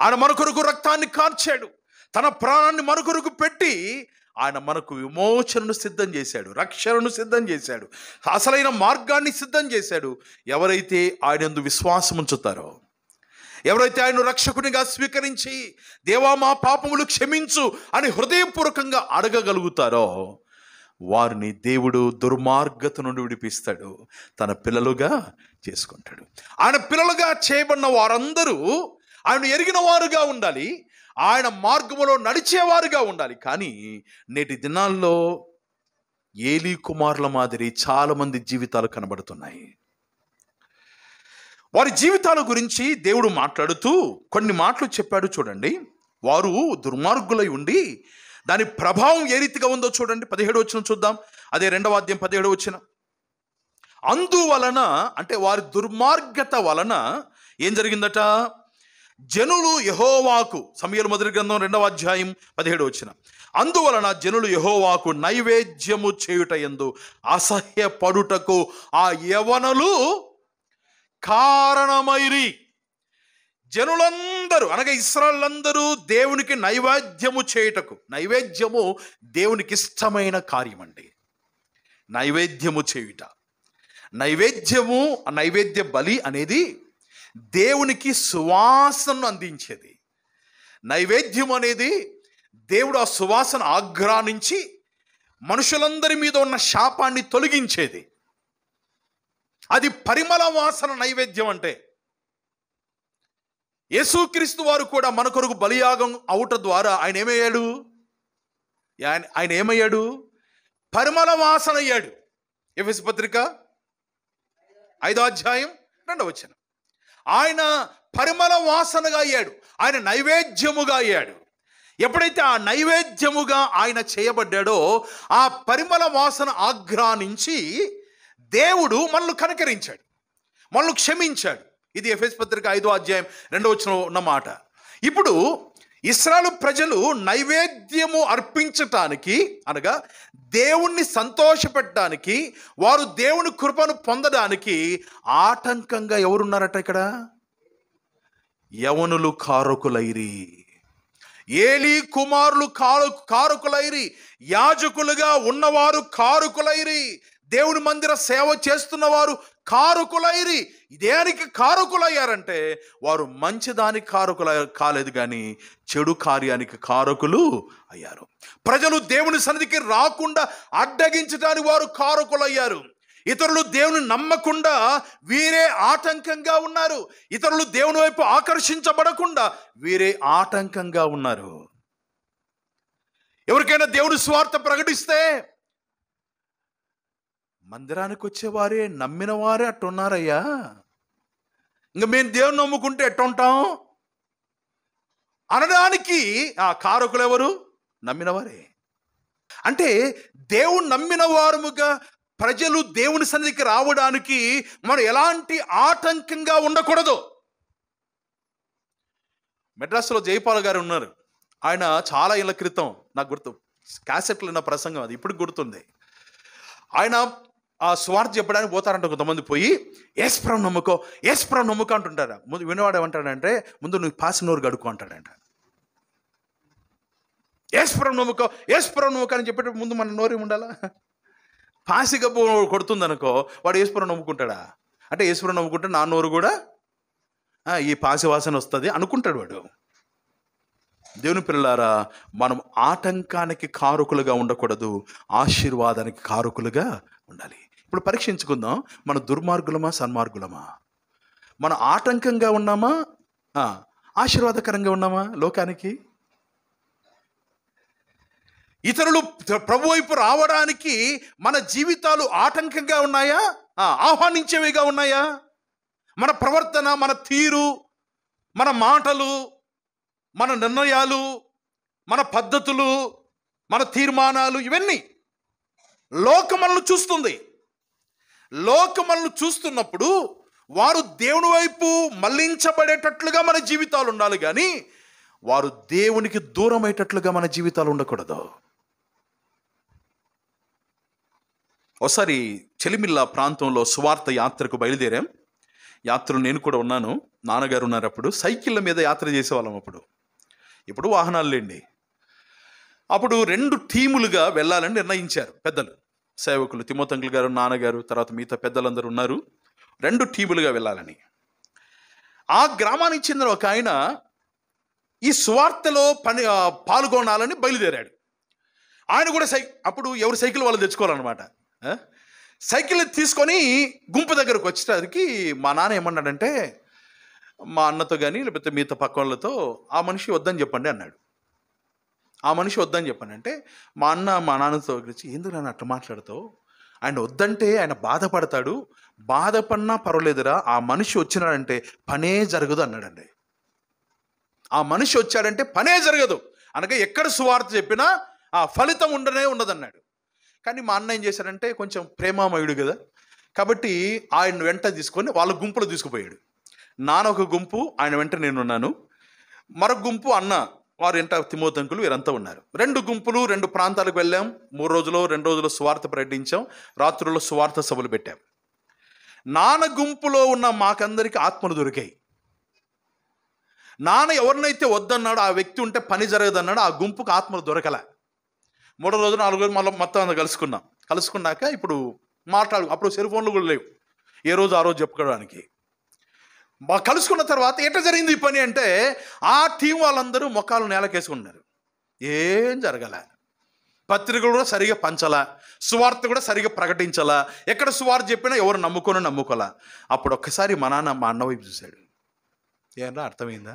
ఆయన మన కొరకు రక్తాన్ని కార్చాడు తన ప్రాణాన్ని మన కొరకు పెట్టి ఆయన మనకు విమోచనను సిద్ధం చేశాడు రక్షణను సిద్ధం చేశాడు అసలైన మార్గాన్ని సిద్ధం చేశాడు ఎవరైతే ఆయనందు విశ్వాసం ఉంచుతారో ఎవరైతే ఆయన రక్షకునిగా స్వీకరించి దేవా మా పాపములు క్షమించు అని హృదయపూర్వకంగా అడగగలుగుతారో వారిని దేవుడు దుర్మార్గత నుండి విడిపిస్తాడు తన పిల్లలుగా చేసుకుంటాడు ఆయన పిల్లలుగా చేయబడిన వారందరూ ఆయన ఎరిగిన వారుగా ఉండాలి ఆయన మార్గంలో నడిచేవారుగా ఉండాలి కానీ నేటి దినాల్లో ఏలీ కుమారుల మాదిరి చాలామంది జీవితాలు కనబడుతున్నాయి వారి జీవితాల గురించి దేవుడు మాట్లాడుతూ కొన్ని మాటలు చెప్పాడు చూడండి వారు దుర్మార్గులై ఉండి దాని ప్రభావం ఏ రీతిగా ఉందో చూడండి పదిహేడు వచ్చిన చూద్దాం అదే రెండవ అధ్యాయం పదిహేడు వచ్చిన అందువలన అంటే వారి దుర్మార్గత వలన ఏం జరిగిందట జనులు యహోవాకు సమయలు మొదటి గ్రంథం రెండవ అధ్యాయం పదిహేడు వచ్చిన అందువలన జనులు యహోవాకు నైవేద్యము చేయుట ఎందు అసహ్యపడుటకు ఆ యవనలు కారణమైరి జనులందరూ అందరూ అనగా ఇస్రాళ్ళందరూ దేవునికి నైవేద్యము చేయుటకు నైవేద్యము దేవునికి ఇష్టమైన కార్యం అండి నైవేద్యము చేయుట నైవేద్యము నైవేద్య బలి అనేది దేవునికి సువాసనను అందించేది నైవేద్యం అనేది దేవుడు ఆ సువాసన ఆగ్రానించి మనుషులందరి మీద ఉన్న శాపాన్ని తొలగించేది అది పరిమళ వాసన నైవేద్యం అంటే యేసుక్రీస్తు వారు కూడా మన కొరకు బలియాగం అవుట ద్వారా ఆయన ఏమయ్యాడు ఆయన ఆయన ఏమయ్యాడు పరిమళ వాసన అయ్యాడు ఎఫ్ఎస్ పత్రిక ఐదో అధ్యాయం రెండవ వచ్చిన ఆయన పరిమళ వాసనగా అయ్యాడు ఆయన నైవేద్యముగా అయ్యాడు ఎప్పుడైతే ఆ నైవేద్యముగా ఆయన చేయబడ్డాడో ఆ పరిమళ వాసన ఆగ్రానించి దేవుడు మనల్ని కనకరించాడు మనల్ని క్షమించాడు ఇది ఎఫ్ఎస్ పత్రిక ఐదో అధ్యాయం రెండో వచ్చిన మాట ఇప్పుడు ఇస్రాలు ప్రజలు నైవేద్యము అర్పించటానికి అనగా దేవుణ్ణి సంతోషపెట్టడానికి వారు దేవుని కృపను పొందడానికి ఆటంకంగా ఎవరున్నారట ఇక్కడ యవనులు కారకులైరి ఏలి కుమారులు కారు కారకులైరి యాజకులుగా ఉన్నవారు కారుకులైరి దేవుని మందిర సేవ చేస్తున్న వారు కారుకులైరి దేనికి కారుకులయ్యారంటే వారు మంచిదానికి కారుకుల కాలేదు కానీ చెడు కార్యానికి కారకులు అయ్యారు ప్రజలు దేవుని సన్నిధికి రాకుండా అడ్డగించడానికి వారు కారుకులయ్యారు ఇతరులు దేవుని నమ్మకుండా వీరే ఆటంకంగా ఉన్నారు ఇతరులు దేవుని వైపు ఆకర్షించబడకుండా వీరే ఆటంకంగా ఉన్నారు ఎవరికైనా దేవుని స్వార్థ ప్రకటిస్తే మందిరానికి వచ్చేవారే నమ్మిన వారే అట్టున్నారయ్యా ఇంకా మేము దేవుని నమ్ముకుంటే ఎట్టుంటాం అనడానికి ఆ కారకులు ఎవరు నమ్మినవారే అంటే దేవుని నమ్మిన వారముగా ప్రజలు దేవుని సన్నిధికి రావడానికి మనం ఎలాంటి ఆటంకంగా ఉండకూడదు మెడ్రాస్లో జయపాల్ గారు ఉన్నారు ఆయన చాలా ఇళ్ళ క్రితం నాకు గుర్తు క్యాసెట్లు ఉన్న ప్రసంగం అది ఇప్పుడు గుర్తుంది ఆయన ఆ స్వార్థ చెప్పడానికి పోతారంట కొంతమంది పోయి ఏస్ప్రం నమ్ముకో ఏస్ప్రం నమ్ముకో అంటుంటారు ముందు వినవాడు ఏమంటాడంటే ముందు నువ్వు పాసి నోరు గడుకో అంటాడంట ఏస్ప్రం నమ్ముకో ఏస్ప్రం నమ్ముకో అని చెప్పేటప్పుడు ముందు మన నోరు ఉండాలా పాసి గబ్బు అనుకో వాడు ఏస్పురం నమ్ముకుంటాడా అంటే ఏస్పురం నమ్ముకుంటే నా నోరు కూడా ఈ పాసి వాసన వస్తుంది అనుకుంటాడు వాడు దేవుని పిల్లలారా మనం ఆటంకానికి కారకులుగా ఉండకూడదు ఆశీర్వాదానికి కారుకులుగా ఉండాలి ఇప్పుడు పరీక్షించుకుందాం మన దుర్మార్గులమా సన్మార్గులమా మన ఆటంకంగా ఉన్నామా ఆశీర్వాదకరంగా ఉన్నామా లోకానికి ఇతరులు ప్రభు వైపు రావడానికి మన జీవితాలు ఆటంకంగా ఉన్నాయా ఆహ్వానించేవిగా ఉన్నాయా మన ప్రవర్తన మన తీరు మన మాటలు మన నిర్ణయాలు మన పద్ధతులు మన తీర్మానాలు ఇవన్నీ లోకం చూస్తుంది లోకములను చూస్తున్నప్పుడు వారు దేవుని వైపు మళ్లించబడేటట్లుగా మన జీవితాలు ఉండాలి కానీ వారు దేవునికి దూరం అయ్యేటట్లుగా మన జీవితాలు ఉండకూడదు ఒకసారి చెలిమిల్లా ప్రాంతంలో సువార్త యాత్రకు బయలుదేరాం యాత్రలు నేను కూడా ఉన్నాను నాన్నగారు ఉన్నారు అప్పుడు సైకిళ్ళ మీద యాత్ర చేసేవాళ్ళం అప్పుడు ఇప్పుడు వాహనాలు లేండి అప్పుడు రెండు టీములుగా వెళ్ళాలని నిర్ణయించారు పెద్దలు సేవకులు తిమోతంకులు గారు నాన్నగారు తర్వాత మిగతా పెద్దలందరూ ఉన్నారు రెండు టీములుగా వెళ్ళాలని ఆ గ్రామానికి చెందిన ఒక ఆయన ఈ సువార్తలో పని పాల్గొనాలని బయలుదేరాడు ఆయన కూడా సై అప్పుడు ఎవరు సైకిల్ వాళ్ళు తెచ్చుకోవాలన్నమాట సైకిల్ తీసుకొని గుంపు దగ్గరకు వచ్చేసరికి మా నాన్న ఏమన్నాడంటే మా అన్నతో కానీ లేకపోతే మిగతా పక్క వాళ్ళతో ఆ మనిషి వద్దని చెప్పండి అన్నాడు ఆ మనిషి వద్దని అంటే మా అన్న మా నాన్నతో గురించి ఎందుకు నన్ను అట్లా మాట్లాడతావు ఆయన వద్దంటే ఆయన బాధపడతాడు బాధపడినా పర్వాలేదురా ఆ మనిషి వచ్చినాడంటే పనే జరగదు అన్నాడండి ఆ మనిషి వచ్చాడంటే పనే జరగదు అనగా ఎక్కడ సువార్త చెప్పినా ఆ ఫలితం ఉండనే ఉండదన్నాడు కానీ మా అన్న ఏం చేశాడంటే కొంచెం ప్రేమామయుడు కదా కాబట్టి ఆయన వెంట తీసుకొని వాళ్ళ గుంపులో తీసుకుపోయాడు నాన్న ఒక గుంపు ఆయన వెంట నేనున్నాను మరొక గుంపు అన్న ఇంట తిమోతంకులు వీరంతా ఉన్నారు రెండు గుంపులు రెండు ప్రాంతాలకు వెళ్ళాం మూడు రోజులు రెండు రోజులు స్వార్థ ప్రకటించాం రాత్రుల్లో స్వార్థ సభలు పెట్టాం నాన్న గుంపులో ఉన్న మాకందరికి ఆత్మలు దొరికాయి నాన్న ఎవరినైతే వద్దన్నాడో ఆ వ్యక్తి ఉంటే పని జరగదన్నాడు ఆ గుంపుకు ఆత్మలు దొరకల మూడో రోజు నాలుగు రోజులు మళ్ళీ మొత్తం అందరూ కలుసుకున్నాం కలుసుకున్నాక ఇప్పుడు మాట్లాడు అప్పుడు సెల్ ఫోన్లు కూడా లేవు ఏ రోజు ఆ రోజు చెప్పుకోవడానికి కలుసుకున్న తర్వాత ఎట్లా జరిగింది ఈ పని అంటే ఆ టీం వాళ్ళందరూ మొక్కలు నేలకేసుకున్నారు ఏం జరగల పత్రికలు కూడా సరిగా పంచలా సువార్త కూడా సరిగా ప్రకటించాల ఎక్కడ సువార్త చెప్పినా ఎవరు నమ్ముకోనో నమ్ముకోలే అప్పుడు ఒక్కసారి మా నాన్న మా అన్న వైపు చూశాడు ఏమన్నా అర్థమైందా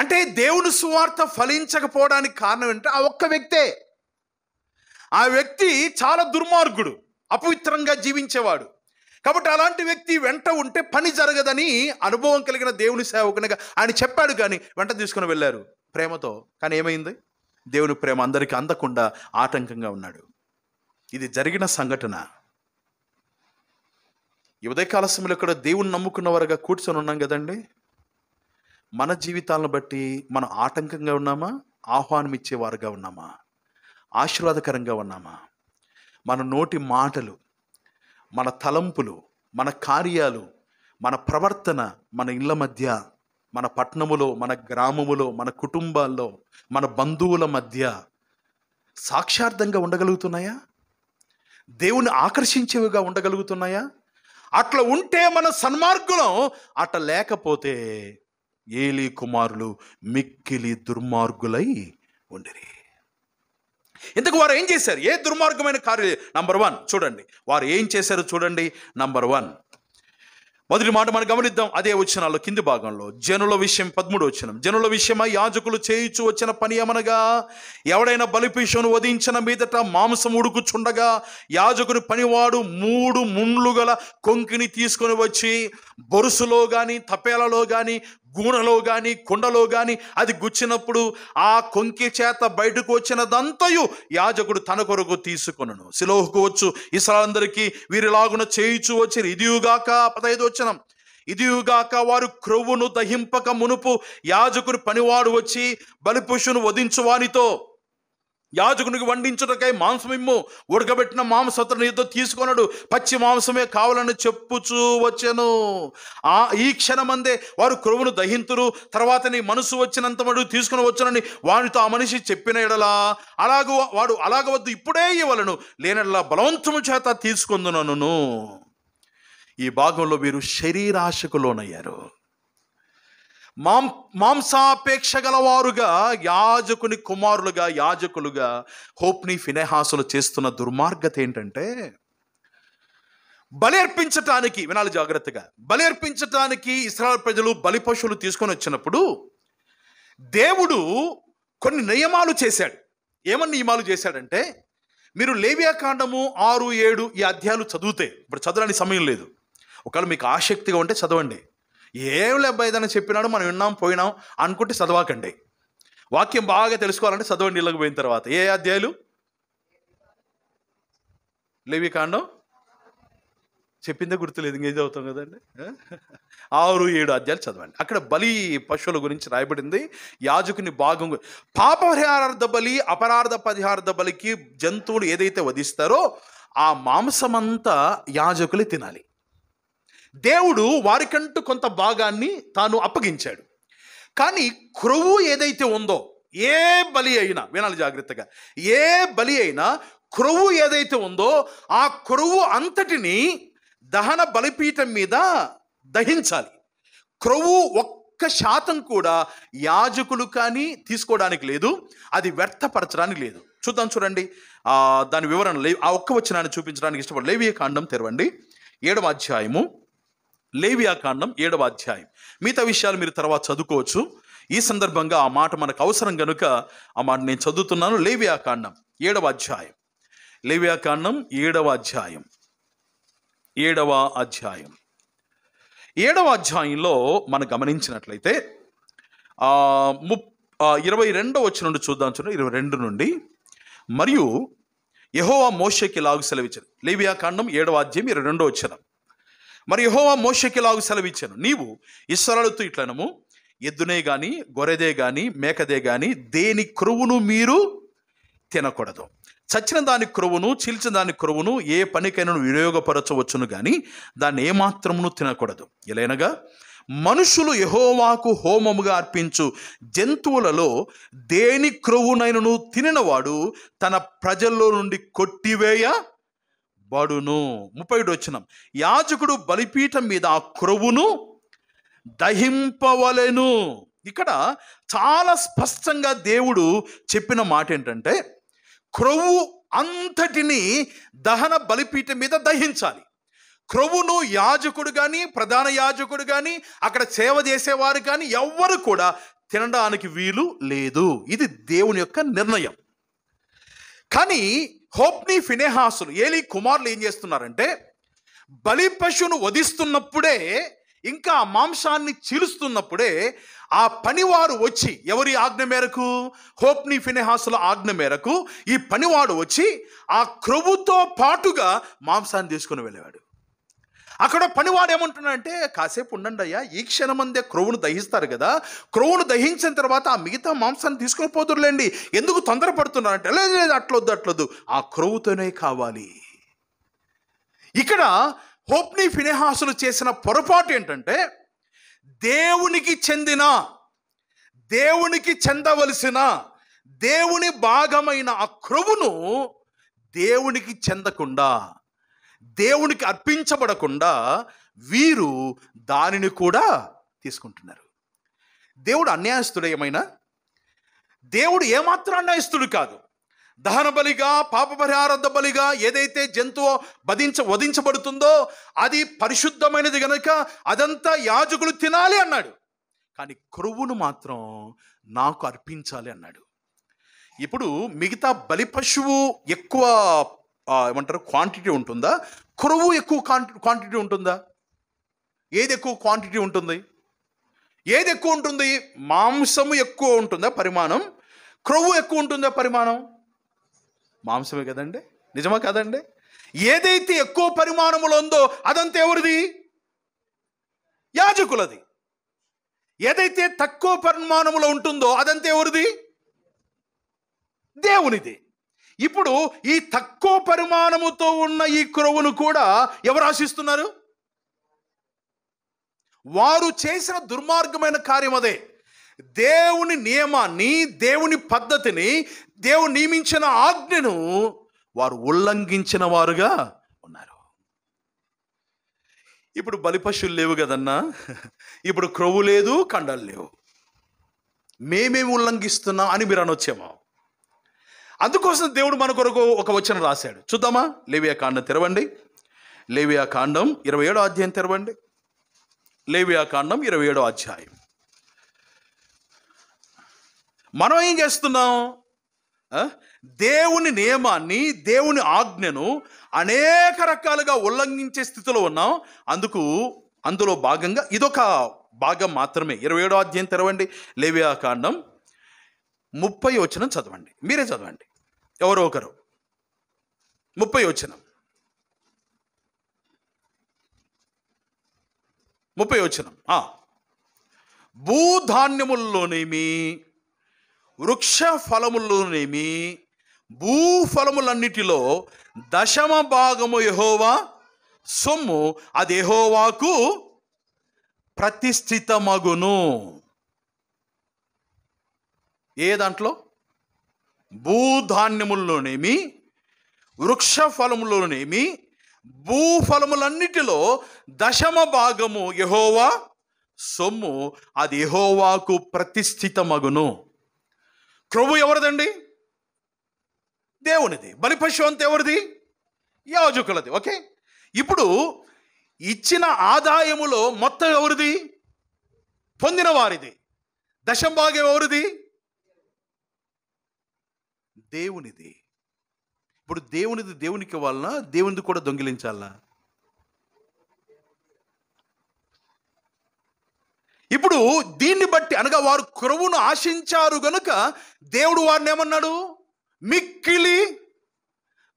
అంటే దేవుని సువార్త ఫలించకపోవడానికి కారణం ఏంటంటే ఆ ఒక్క వ్యక్తే ఆ వ్యక్తి చాలా దుర్మార్గుడు అపవిత్రంగా జీవించేవాడు కాబట్టి అలాంటి వ్యక్తి వెంట ఉంటే పని జరగదని అనుభవం కలిగిన దేవుని సేవకునిగా ఆయన చెప్పాడు కానీ వెంట తీసుకుని వెళ్ళారు ప్రేమతో కానీ ఏమైంది దేవుని ప్రేమ అందరికీ అందకుండా ఆటంకంగా ఉన్నాడు ఇది జరిగిన సంఘటన ఈ ఉదయకాల సమయంలో ఇక్కడ దేవుని నమ్ముకున్న వారుగా కూర్చొని ఉన్నాం కదండి మన జీవితాలను బట్టి మనం ఆటంకంగా ఉన్నామా ఆహ్వానం ఇచ్చేవారుగా ఉన్నామా ఆశీర్వాదకరంగా ఉన్నామా మన నోటి మాటలు మన తలంపులు మన కార్యాలు మన ప్రవర్తన మన ఇళ్ళ మధ్య మన పట్టణములో మన గ్రామములో మన కుటుంబాల్లో మన బంధువుల మధ్య సాక్షార్థంగా ఉండగలుగుతున్నాయా దేవుని ఆకర్షించేవిగా ఉండగలుగుతున్నాయా అట్లా ఉంటే మన సన్మార్గులం అట్లా లేకపోతే ఏలి కుమారులు మిక్కిలి దుర్మార్గులై ఉండిరి ఇంతకు వారు ఏం చేశారు ఏ దుర్మార్గమైన కార్య నంబర్ వన్ చూడండి వారు ఏం చేశారు చూడండి నంబర్ వన్ మొదటి మాట మనం గమనిద్దాం అదే వచ్చినాల్లో కింది భాగంలో జనుల విషయం పద్మూడు వచ్చిన జనుల విషయమా యాజకులు చేయించు వచ్చిన పని ఏమనగా ఎవడైనా బలిపీషను వధించిన మీదట మాంసం ఉడుకుచుండగా యాజకుని పనివాడు మూడు ముండ్లు గల కొంకిని తీసుకొని వచ్చి బొరుసులో కానీ తపేలలో కానీ గూనలో కానీ కుండలో కానీ అది గుచ్చినప్పుడు ఆ కొంకి చేత బయటకు వచ్చినదంతయు యాజకుడు తన కొరకు తీసుకొనను శిలోహుకు వచ్చు ఇసలందరికీ వీరిలాగున చేయిచు వచ్చి ఇదియుగాక పదహైదు వచ్చినం ఇదియుగాక వారు క్రొవ్వును దహింపక మునుపు యాజకుడు పనివాడు వచ్చి బలిపుషును వధించు వానితో యాజకునికి వండించుటకై మాంసం ఇమ్ము ఉడకబెట్టిన మాంసం అతను తీసుకున్నాడు తీసుకొనడు పచ్చి మాంసమే కావాలని చెప్పుచూ వచ్చాను ఆ ఈ క్షణమందే వారు క్రోవును దహింతురు తర్వాత నీ మనసు వచ్చినంత మడు తీసుకుని వచ్చునని వానితో ఆ మనిషి చెప్పిన ఎడలా అలాగ వాడు అలాగ వద్దు ఇప్పుడే ఇవ్వలను లేనడలా బలవంతము చేత తీసుకుందునను ఈ భాగంలో వీరు శరీరాశకులోనయ్యారు మాం మాంసాపేక్ష గలవారుగా యాజకుని కుమారులుగా యాజకులుగా హోప్ని ఫినేహాసులు చేస్తున్న దుర్మార్గత ఏంటంటే బలర్పించటానికి అర్పించటానికి వినాలి జాగ్రత్తగా బలర్పించటానికి అర్పించటానికి ఇస్రాయల్ ప్రజలు బలి పశువులు తీసుకొని వచ్చినప్పుడు దేవుడు కొన్ని నియమాలు చేశాడు ఏమని నియమాలు చేశాడంటే మీరు లేవ్యాకాండము ఆరు ఏడు ఈ అధ్యాయాలు చదివితే ఇప్పుడు చదవడానికి సమయం లేదు ఒకవేళ మీకు ఆసక్తిగా ఉంటే చదవండి ఏం లేబ్బా చెప్పినాడు మనం విన్నాం పోయినాం అనుకుంటే చదవకండి వాక్యం బాగా తెలుసుకోవాలంటే చదవండి ఇళ్ళకి పోయిన తర్వాత ఏ అధ్యాయులు లేవి కాండం చెప్పిందే గుర్తులేదు ఇంకేం చదువుతాం కదండి ఆరు ఏడు అధ్యాయులు చదవండి అక్కడ బలి పశువుల గురించి రాయబడింది యాజకుని భాగం పాపపరిహారార్థ బలి అపరార్థ పరిహార్థ బలికి జంతువులు ఏదైతే వధిస్తారో ఆ మాంసమంతా యాజకులు తినాలి దేవుడు వారికంటూ కొంత భాగాన్ని తాను అప్పగించాడు కానీ క్రొవ్వు ఏదైతే ఉందో ఏ బలి అయినా వినాలి జాగ్రత్తగా ఏ బలి అయినా క్రొవ్వు ఏదైతే ఉందో ఆ క్రొవ్వు అంతటిని దహన బలిపీఠం మీద దహించాలి క్రొవ్వు ఒక్క శాతం కూడా యాజకులు కానీ తీసుకోవడానికి లేదు అది వ్యర్థపరచడానికి లేదు చూద్దాం చూడండి దాని వివరణ లే ఆ ఒక్క వచ్చినాన్ని చూపించడానికి ఇష్టపడలేవి కాండం తెరవండి ఏడవ అధ్యాయము లేవియాకాండం ఏడవ అధ్యాయం మిగతా విషయాలు మీరు తర్వాత చదువుకోవచ్చు ఈ సందర్భంగా ఆ మాట మనకు అవసరం కనుక ఆ మాట నేను చదువుతున్నాను లేవియాకాండం ఏడవ అధ్యాయం లేవియాకాండం ఏడవ అధ్యాయం ఏడవ అధ్యాయం ఏడవ అధ్యాయంలో మనం గమనించినట్లయితే ము ఇరవై రెండవ వచ్చి నుండి చూద్దాం చూడండి ఇరవై రెండు నుండి మరియు యహోవా మోషకి లాగు సెలవిచ్చారు లేవియాకాండం ఏడవ అధ్యాయం ఇరవై రెండవ వచ్చినాం మరి యహోవా మోషకి లాగు సెలవిచ్చాను నీవు ఇస్రాలతో ఇట్లనము ఎద్దునే కానీ గొరదే కానీ మేకదే కానీ దేని క్రువును మీరు తినకూడదు చచ్చిన దాని క్రువును చీల్చిన దాని క్రువును ఏ పనికైనా వినియోగపరచవచ్చును కానీ దాన్ని ఏమాత్రమును తినకూడదు ఎలైనగా మనుషులు యహోవాకు హోమముగా అర్పించు జంతువులలో దేని క్రొవునైనను తినినవాడు తన ప్రజల్లో నుండి కొట్టివేయ బడును ముప్పై వచ్చినం యాజకుడు బలిపీఠం మీద ఆ క్రొవ్వును దహింపవలెను ఇక్కడ చాలా స్పష్టంగా దేవుడు చెప్పిన మాట ఏంటంటే క్రవు అంతటిని దహన బలిపీఠం మీద దహించాలి క్రవును యాజకుడు కానీ ప్రధాన యాజకుడు కానీ అక్కడ సేవ చేసేవారు కానీ ఎవ్వరు కూడా తినడానికి వీలు లేదు ఇది దేవుని యొక్క నిర్ణయం కానీ హోప్ని ఫినేహాసులు ఏలి కుమారులు ఏం చేస్తున్నారంటే బలి పశువును వధిస్తున్నప్పుడే ఇంకా మాంసాన్ని చీలుస్తున్నప్పుడే ఆ పనివారు వచ్చి ఎవరి ఆజ్ఞ మేరకు హోప్ని ఫినేహాసుల ఆజ్ఞ మేరకు ఈ పనివాడు వచ్చి ఆ క్రొవ్వుతో పాటుగా మాంసాన్ని తీసుకుని వెళ్ళేవాడు అక్కడ పనివాడు ఏమంటున్నాడంటే కాసేపు ఉండండి అయ్యా ఈ క్షణమందే క్రోవును దహిస్తారు కదా క్రోవును దహించిన తర్వాత ఆ మిగతా మాంసాన్ని తీసుకుని పోతురులేండి ఎందుకు తొందరపడుతున్నారంటే లేదు లేదు అట్లొద్దు అట్లొద్దు ఆ క్రోవుతోనే కావాలి ఇక్కడ హోప్ని ఫినేహాసులు చేసిన పొరపాటు ఏంటంటే దేవునికి చెందిన దేవునికి చెందవలసిన దేవుని భాగమైన ఆ క్రొవును దేవునికి చెందకుండా దేవునికి అర్పించబడకుండా వీరు దానిని కూడా తీసుకుంటున్నారు దేవుడు అన్యాయస్తుడు ఏమైనా దేవుడు ఏమాత్రం అన్యాయస్తుడు కాదు దహన బలిగా పాప పాపపరిహారద బలిగా ఏదైతే జంతువు వధించ వధించబడుతుందో అది పరిశుద్ధమైనది గనక అదంతా యాజకులు తినాలి అన్నాడు కానీ కొరువును మాత్రం నాకు అర్పించాలి అన్నాడు ఇప్పుడు మిగతా బలి పశువు ఎక్కువ ఏమంటారు క్వాంటిటీ ఉంటుందా కొరువు ఎక్కువ క్వాంటిటీ ఉంటుందా ఏది ఎక్కువ క్వాంటిటీ ఉంటుంది ఏది ఎక్కువ ఉంటుంది మాంసము ఎక్కువ ఉంటుందా పరిమాణం క్రొవ్వు ఎక్కువ ఉంటుందా పరిమాణం మాంసమే కదండి నిజమా కదండి ఏదైతే ఎక్కువ పరిమాణములో ఉందో అదంతా ఎవరిది యాజకులది ఏదైతే తక్కువ పరిమాణములో ఉంటుందో అదంతా ఎవరిది దేవునిది ఇప్పుడు ఈ తక్కువ పరిమాణముతో ఉన్న ఈ క్రొవ్వును కూడా ఎవరు ఆశిస్తున్నారు వారు చేసిన దుర్మార్గమైన కార్యం అదే దేవుని నియమాన్ని దేవుని పద్ధతిని దేవుని నియమించిన ఆజ్ఞను వారు ఉల్లంఘించిన వారుగా ఉన్నారు ఇప్పుడు బలిపశువులు లేవు కదన్నా ఇప్పుడు క్రొవ్వు లేదు కండలు లేవు మేమేమి ఉల్లంఘిస్తున్నా అని మీరు అనొచ్చేమో అందుకోసం దేవుడు మన కొరకు ఒక వచనం రాశాడు చూద్దామా లేవియా కాండం తెరవండి లేవియా కాండం ఇరవై ఏడో అధ్యాయం తెరవండి లేవియా కాండం ఇరవై ఏడో అధ్యాయం మనం ఏం చేస్తున్నాం దేవుని నియమాన్ని దేవుని ఆజ్ఞను అనేక రకాలుగా ఉల్లంఘించే స్థితిలో ఉన్నాం అందుకు అందులో భాగంగా ఇదొక భాగం మాత్రమే ఇరవై ఏడో అధ్యాయం తెరవండి లేవియా కాండం ముప్పై వచ్చిన చదవండి మీరే చదవండి ఎవరో ఒకరు ముప్పై వచ్చిన ముప్పై వచ్చిన భూధాన్యముల్లోనేమి వృక్ష ఫలముల్లోనేమి భూఫలములన్నిటిలో దశమ భాగము యహోవా సొమ్ము అది ఎహోవాకు ప్రతిష్ఠితమగును ఏ దాంట్లో భూధాన్యముల్లోనేమి వృక్ష ఫలములోనేమి భూఫలములన్నిటిలో దశమ భాగము యహోవా సొమ్ము అది యహోవాకు ప్రతిష్ఠితమగును క్రొవ్వు ఎవరిదండి దేవునిది బలిపశు అంత ఎవరిది యాజకులది ఓకే ఇప్పుడు ఇచ్చిన ఆదాయములో మొత్తం ఎవరిది పొందిన వారిది దశంభాగం ఎవరిది దేవునిది ఇప్పుడు దేవునిది దేవునికి ఇవ్వాలనా దేవునిది కూడా దొంగిలించాలనా ఇప్పుడు దీన్ని బట్టి అనగా వారు కురువును ఆశించారు గనుక దేవుడు వారిని ఏమన్నాడు మిక్కిలి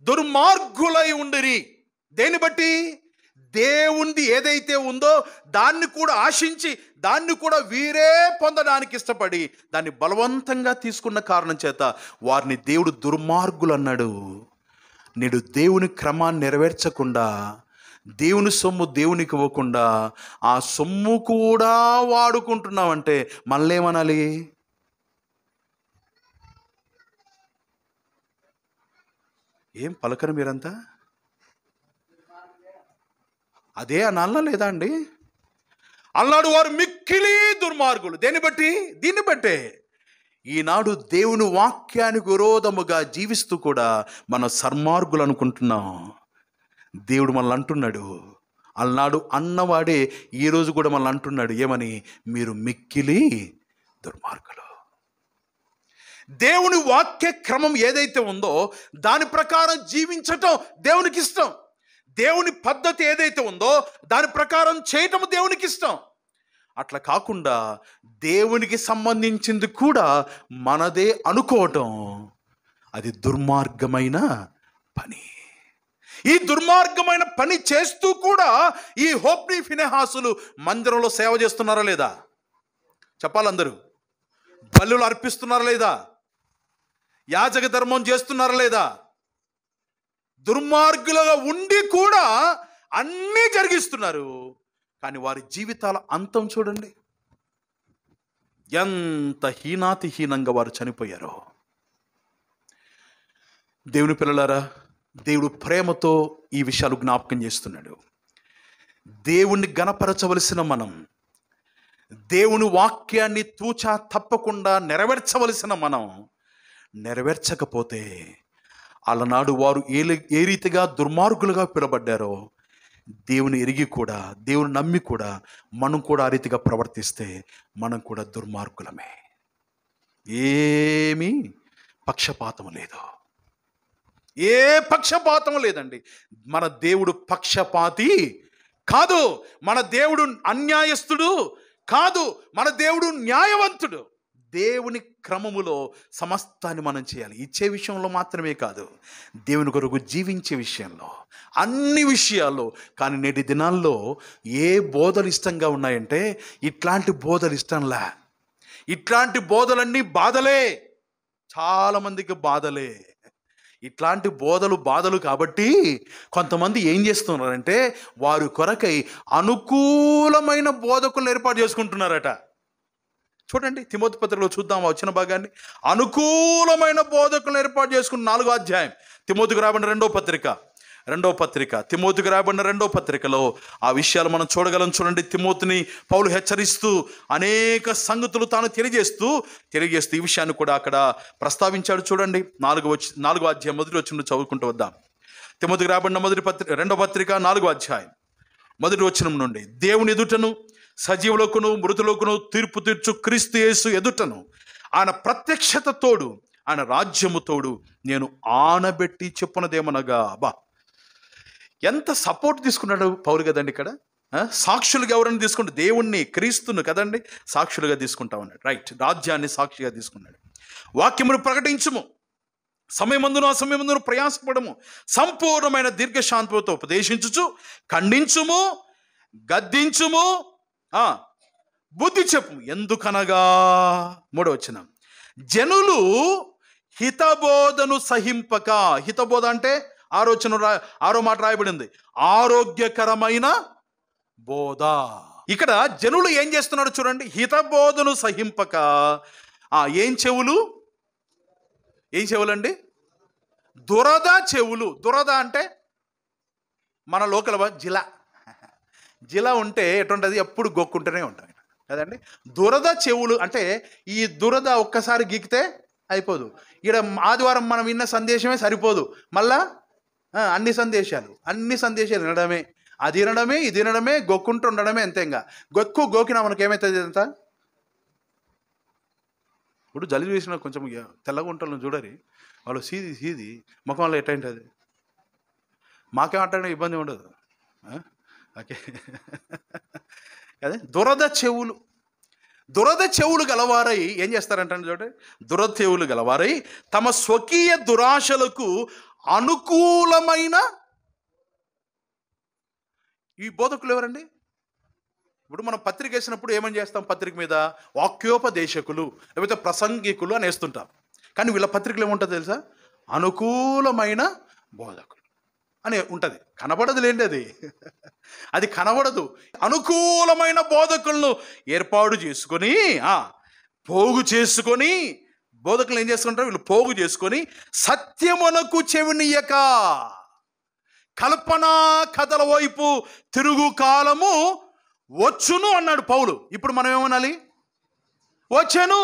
దుర్మార్గులై ఉండిరి దేన్ని బట్టి దేవుణ్ణి ఏదైతే ఉందో దాన్ని కూడా ఆశించి దాన్ని కూడా వీరే పొందడానికి ఇష్టపడి దాన్ని బలవంతంగా తీసుకున్న కారణం చేత వారిని దేవుడు దుర్మార్గులు అన్నాడు నేడు దేవుని క్రమాన్ని నెరవేర్చకుండా దేవుని సొమ్ము దేవునికి ఇవ్వకుండా ఆ సొమ్ము కూడా వాడుకుంటున్నామంటే మళ్ళేమనాలి ఏం పలకరు మీరంతా అదే అనాలనా లేదా అండి అన్నాడు వారు మిక్కిలి దుర్మార్గులు దేన్ని బట్టి దీన్ని బట్టే ఈనాడు దేవుని వాక్యానికి విరోధముగా జీవిస్తూ కూడా మనం సర్మార్గులు అనుకుంటున్నాం దేవుడు మనల్ని అంటున్నాడు అన్నాడు అన్నవాడే ఈరోజు కూడా మనల్ని అంటున్నాడు ఏమని మీరు మిక్కిలి దుర్మార్గులు దేవుని వాక్య క్రమం ఏదైతే ఉందో దాని ప్రకారం జీవించటం దేవునికి ఇష్టం దేవుని పద్ధతి ఏదైతే ఉందో దాని ప్రకారం చేయటం దేవునికి ఇష్టం అట్లా కాకుండా దేవునికి సంబంధించింది కూడా మనదే అనుకోవటం అది దుర్మార్గమైన పని ఈ దుర్మార్గమైన పని చేస్తూ కూడా ఈ హోప్రీ ఫినెహాసులు మందిరంలో సేవ చేస్తున్నారా లేదా చెప్పాలందరూ బల్లులు అర్పిస్తున్నారా లేదా యాజక ధర్మం చేస్తున్నారా లేదా దుర్మార్గులుగా ఉండి కూడా అన్నీ జరిగిస్తున్నారు కానీ వారి జీవితాల అంతం చూడండి ఎంత హీనాతిహీనంగా వారు చనిపోయారో దేవుని పిల్లలారా దేవుడు ప్రేమతో ఈ విషయాలు జ్ఞాపకం చేస్తున్నాడు దేవుణ్ణి గణపరచవలసిన మనం దేవుని వాక్యాన్ని తూచా తప్పకుండా నెరవేర్చవలసిన మనం నెరవేర్చకపోతే అలనాడు వారు ఏ ఏ రీతిగా దుర్మార్గులుగా పిలబడ్డారో దేవుని ఎరిగి కూడా దేవుని నమ్మి కూడా మనం కూడా ఆ రీతిగా ప్రవర్తిస్తే మనం కూడా దుర్మార్గులమే ఏమీ పక్షపాతం లేదు ఏ పక్షపాతం లేదండి మన దేవుడు పక్షపాతి కాదు మన దేవుడు అన్యాయస్తుడు కాదు మన దేవుడు న్యాయవంతుడు దేవుని క్రమములో సమస్తాన్ని మనం చేయాలి ఇచ్చే విషయంలో మాత్రమే కాదు దేవుని కొరకు జీవించే విషయంలో అన్ని విషయాల్లో కానీ నేటి దినాల్లో ఏ బోధలు ఇష్టంగా ఉన్నాయంటే ఇట్లాంటి బోధలు ఇష్టంలా ఇట్లాంటి బోధలన్నీ బాధలే చాలామందికి బాధలే ఇట్లాంటి బోధలు బాధలు కాబట్టి కొంతమంది ఏం చేస్తున్నారంటే వారు కొరకై అనుకూలమైన బోధకులను ఏర్పాటు చేసుకుంటున్నారట చూడండి తిమోతి పత్రికలో చూద్దాం వచ్చిన భాగాన్ని అనుకూలమైన బోధకులను ఏర్పాటు చేసుకున్న నాలుగో అధ్యాయం తిమోతికి రాబడిన రెండో పత్రిక రెండో పత్రిక తిమోతికి రాబడిన రెండో పత్రికలో ఆ విషయాలు మనం చూడగలం చూడండి తిమోతిని పౌలు హెచ్చరిస్తూ అనేక సంగతులు తాను తెలియజేస్తూ తెలియజేస్తూ ఈ విషయాన్ని కూడా అక్కడ ప్రస్తావించాడు చూడండి నాలుగు వచ్చి నాలుగో అధ్యాయం మొదటి వచ్చిన చదువుకుంటూ వద్దాం తిమోతికి రాబడిన మొదటి పత్రిక రెండో పత్రిక నాలుగో అధ్యాయం మొదటి వచనం నుండి దేవుని ఎదుటను సజీవులకును మృతులకును తీర్పు తీర్చు క్రీస్తు యేసు ఎదుటను ఆయన ప్రత్యక్షత తోడు ఆయన రాజ్యము తోడు నేను ఆనబెట్టి చెప్పునదేమనగా బా ఎంత సపోర్ట్ తీసుకున్నాడు పౌరు కదండి ఇక్కడ సాక్షులుగా ఎవరైనా తీసుకుంటే దేవుణ్ణి క్రీస్తును కదండి సాక్షులుగా తీసుకుంటా ఉన్నాడు రైట్ రాజ్యాన్ని సాక్షిగా తీసుకున్నాడు వాక్యమును ప్రకటించము సమయమందును అసమయమందును ప్రయాసపడము సంపూర్ణమైన దీర్ఘశాంతులతో ఉపదేశించుచు ఖండించుము గద్దించుము బుద్ధి చెప్పు ఎందుకనగా మూడవచన జనులు హితబోధను సహింపక హితబోధ అంటే ఆలోచన ఆరో మాట రాయబడింది ఆరోగ్యకరమైన బోధ ఇక్కడ జనులు ఏం చేస్తున్నాడు చూడండి హితబోధను సహింపక ఆ ఏం చెవులు ఏం చెవులండి దురద చెవులు దురద అంటే మన లోకల జిలా జిలా ఉంటే ఎటువంటిది ఎప్పుడు గొక్కుంటూనే ఉంటాయి కదండి దురద చెవులు అంటే ఈ దురద ఒక్కసారి గీకితే అయిపోదు ఇక్కడ ఆదివారం మనం విన్న సందేశమే సరిపోదు మళ్ళా అన్ని సందేశాలు అన్ని సందేశాలు వినడమే అది వినడమే ఇది వినడమే గొక్కుంటూ ఉండడమే అంతేగా గొక్కు గోకినా మనకి ఏమైతుంది అంతా ఇప్పుడు జలి చూసిన కొంచెం తెల్లగుంటలను చూడరి వాళ్ళు సీది సీది ముఖంలో ఎట్టంటుంది మాకేమంటే ఇబ్బంది ఉండదు ఓకే అదే దురద చెవులు దురద చెవులు గలవారై ఏం చేస్తారంటే చూడండి దురద చెవులు గలవారై తమ స్వకీయ దురాశలకు అనుకూలమైన ఈ బోధకులు ఎవరండి ఇప్పుడు మనం పత్రిక వేసినప్పుడు ఏమని చేస్తాం పత్రిక మీద వాక్యోపదేశకులు లేకపోతే ప్రసంగికులు అని వేస్తుంటాం కానీ వీళ్ళ పత్రికలు ఏముంటుంది తెలుసా అనుకూలమైన బోధకులు అని ఉంటుంది కనబడదు లేండి అది అది కనబడదు అనుకూలమైన బోధకులను ఏర్పాటు చేసుకొని పోగు చేసుకొని బోధకులు ఏం చేసుకుంటారు వీళ్ళు పోగు చేసుకొని సత్యమునకు చెవినియక కల్పన కథల వైపు తిరుగు కాలము వచ్చును అన్నాడు పౌలు ఇప్పుడు మనం ఏమనాలి వచ్చాను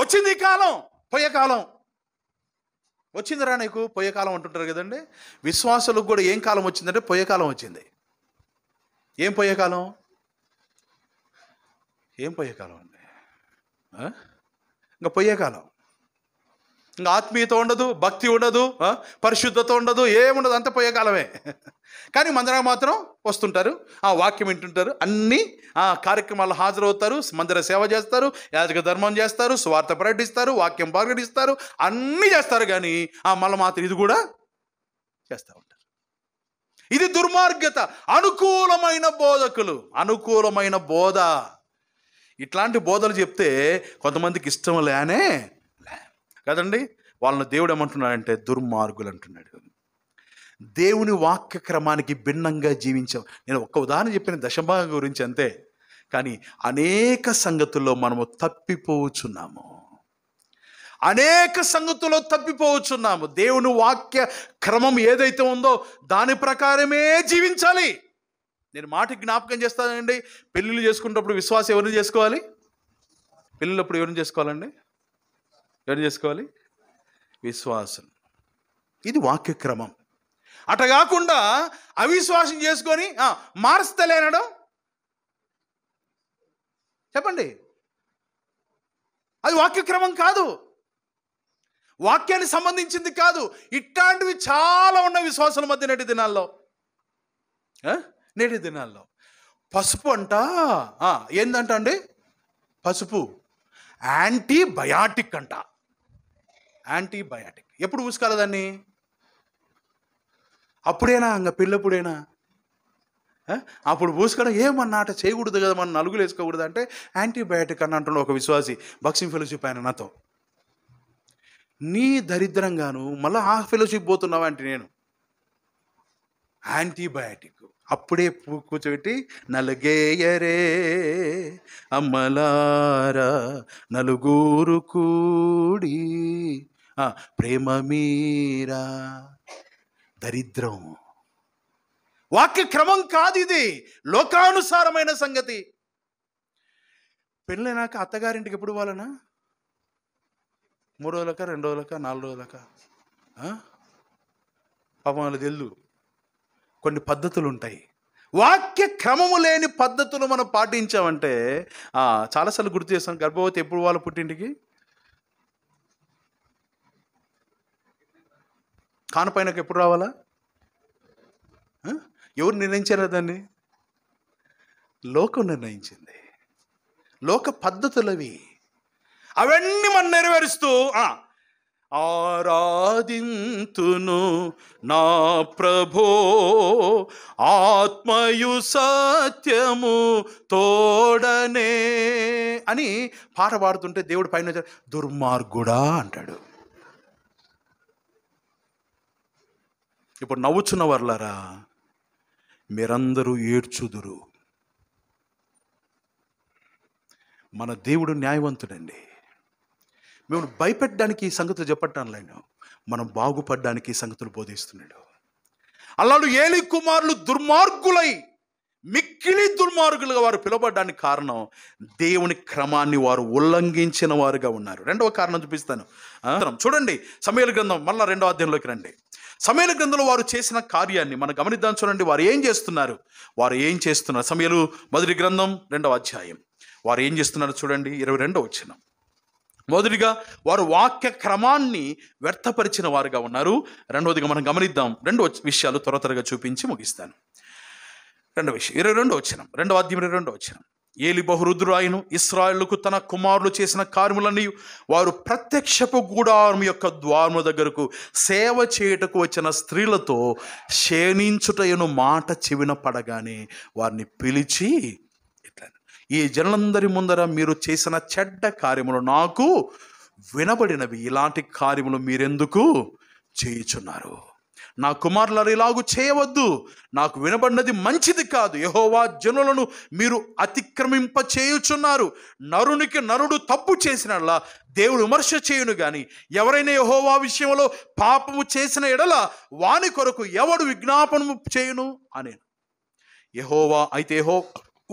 వచ్చింది కాలం పోయే కాలం వచ్చిందిరా నీకు పోయే కాలం అంటుంటారు కదండి విశ్వాసులకు కూడా ఏం కాలం వచ్చిందంటే పోయే కాలం వచ్చింది ఏం పోయే కాలం ఏం పోయే కాలం అండి ఇంకా పోయే కాలం ఇంకా ఆత్మీయత ఉండదు భక్తి ఉండదు పరిశుద్ధత ఉండదు ఏముండదు అంత పోయే కాలమే కానీ మందిరం మాత్రం వస్తుంటారు ఆ వాక్యం వింటుంటారు అన్ని ఆ కార్యక్రమాలు హాజరవుతారు మందిర సేవ చేస్తారు యాజక ధర్మం చేస్తారు స్వార్థ ప్రకటిస్తారు వాక్యం ప్రకటిస్తారు అన్నీ చేస్తారు కానీ ఆ మళ్ళీ మాత్రం ఇది కూడా చేస్తూ ఉంటారు ఇది దుర్మార్గత అనుకూలమైన బోధకులు అనుకూలమైన బోధ ఇట్లాంటి బోధలు చెప్తే కొంతమందికి ఇష్టం లేనే కదండి వాళ్ళని దేవుడు ఏమంటున్నాడంటే దుర్మార్గులు అంటున్నాడు దేవుని వాక్య క్రమానికి భిన్నంగా జీవించాం నేను ఒక్క ఉదాహరణ చెప్పిన దశభాగం గురించి అంతే కానీ అనేక సంగతుల్లో మనము తప్పిపోవచ్చున్నాము అనేక సంగతుల్లో తప్పిపోవచ్చున్నాము దేవుని వాక్య క్రమం ఏదైతే ఉందో దాని ప్రకారమే జీవించాలి నేను మాట జ్ఞాపకం చేస్తానండి పెళ్ళిళ్ళు చేసుకున్నప్పుడు విశ్వాసం ఎవరిని చేసుకోవాలి పెళ్ళిళ్ళప్పుడు ఎవరిని చేసుకోవాలండి ఏం చేసుకోవాలి విశ్వాసం ఇది వాక్యక్రమం అట కాకుండా అవిశ్వాసం చేసుకొని మార్స్తలేనడం చెప్పండి అది వాక్యక్రమం కాదు వాక్యానికి సంబంధించింది కాదు ఇట్లాంటివి చాలా ఉన్న విశ్వాసాల మధ్య నేటి దినాల్లో నేటి దినాల్లో పసుపు అంట ఏందంట అండి పసుపు యాంటీబయాటిక్ అంట యాంటీబయాటిక్ ఎప్పుడు పూసుకోవాలి దాన్ని అప్పుడేనా ఇంకా పిల్లప్పుడేనా అప్పుడు పూసుకోవడం ఏమన్నా అట చేయకూడదు కదా మనం నలుగులు వేసుకోకూడదు అంటే యాంటీబయాటిక్ అని అంటున్నాడు ఒక విశ్వాసి బక్సింగ్ ఫెలోషిప్ ఆయన నాతో నీ దరిద్రంగాను మళ్ళీ ఆ ఫెలోషిప్ పోతున్నావా అంటే నేను యాంటీబయాటిక్ అప్పుడే కూర్చోబెట్టి నలుగేయరే అమ్మలారా నలుగురు కూడి ప్రేమ మీరా దరిద్రం వాక్య క్రమం కాదు ఇది లోకానుసారమైన సంగతి పెళ్ళైనాక అత్తగారింటికి ఎప్పుడు వాళ్ళనా మూడు రోజులక రెండు రోజులక నాలుగు రోజులక పాపం వాళ్ళకి కొన్ని పద్ధతులు ఉంటాయి వాక్య క్రమము లేని పద్ధతులు మనం పాటించామంటే చాలాసార్లు గుర్తు చేస్తాం గర్భవతి ఎప్పుడు వాళ్ళ పుట్టింటికి కానుపైనకు ఎప్పుడు రావాలా ఎవరు నిర్ణయించారా దాన్ని లోకం నిర్ణయించింది లోక పద్ధతులవి అవన్నీ మనం నెరవేరుస్తూ ఆరాధింతును నా ప్రభో ఆత్మయు సత్యము తోడనే అని పాట పాడుతుంటే దేవుడు పైన దుర్మార్గుడా అంటాడు ఇప్పుడు నవ్వుచున్న వర్లరా మీరందరూ ఏడ్చుదురు మన దేవుడు న్యాయవంతుడండి మేము భయపెట్టడానికి ఈ సంగతులు చెప్పట్టాను లేను మనం బాగుపడడానికి ఈ సంగతులు బోధిస్తున్నాడు అలాడు ఏలి కుమారులు దుర్మార్గులై మిక్కిలి దుర్మార్గులుగా వారు పిలవడానికి కారణం దేవుని క్రమాన్ని వారు ఉల్లంఘించిన వారుగా ఉన్నారు రెండవ కారణం చూపిస్తాను చూడండి సమయాల గ్రంథం మళ్ళీ రెండవ అధ్యయనంలోకి రండి సమయల గ్రంథంలో వారు చేసిన కార్యాన్ని మనం గమనిద్దాం చూడండి వారు ఏం చేస్తున్నారు వారు ఏం చేస్తున్నారు సమయలు మొదటి గ్రంథం రెండవ అధ్యాయం వారు ఏం చేస్తున్నారు చూడండి ఇరవై రెండవ వచ్చిన మొదటిగా వారు వాక్య క్రమాన్ని వ్యర్థపరిచిన వారుగా ఉన్నారు రెండవదిగా మనం గమనిద్దాం రెండు విషయాలు త్వర త్వరగా చూపించి ముగిస్తాను రెండవ విషయం ఇరవై రెండు వచ్చినాం రెండవ అధ్యయం ఇరవై రెండు వచ్చినాం ఏలి బహురుద్రాయను ఇస్రాయలుకు తన కుమారులు చేసిన కార్ములన్నీ వారు ప్రత్యక్షపు గూడారం యొక్క ద్వారము దగ్గరకు సేవ చేయుటకు వచ్చిన స్త్రీలతో క్షేణించుటయను మాట చెవిన పడగానే వారిని పిలిచి ఇట్లా ఈ జనులందరి ముందర మీరు చేసిన చెడ్డ కార్యములు నాకు వినబడినవి ఇలాంటి కార్యములు మీరెందుకు చేయుచున్నారు నా కుమారులరి ఇలాగూ చేయవద్దు నాకు వినబడినది మంచిది కాదు యహోవా జనులను మీరు అతిక్రమింప చేయుచున్నారు నరునికి నరుడు తప్పు చేసినలా దేవుడు విమర్శ చేయును గాని ఎవరైనా యహోవా విషయంలో పాపము చేసిన ఎడల వాని కొరకు ఎవడు విజ్ఞాపనము చేయును అనే యహోవా అయితే యహో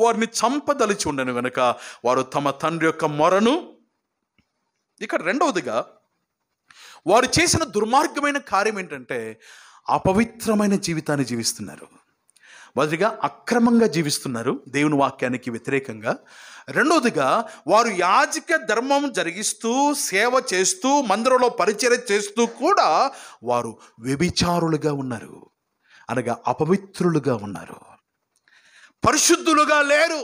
వారిని చంపదలిచి ఉండను గనక వారు తమ తండ్రి యొక్క మొరను ఇక్కడ రెండవదిగా వారు చేసిన దుర్మార్గమైన కార్యం ఏంటంటే అపవిత్రమైన జీవితాన్ని జీవిస్తున్నారు మొదటిగా అక్రమంగా జీవిస్తున్నారు దేవుని వాక్యానికి వ్యతిరేకంగా రెండవదిగా వారు యాజక ధర్మం జరిగిస్తూ సేవ చేస్తూ మందిరంలో పరిచయం చేస్తూ కూడా వారు వ్యభిచారులుగా ఉన్నారు అనగా అపవిత్రులుగా ఉన్నారు పరిశుద్ధులుగా లేరు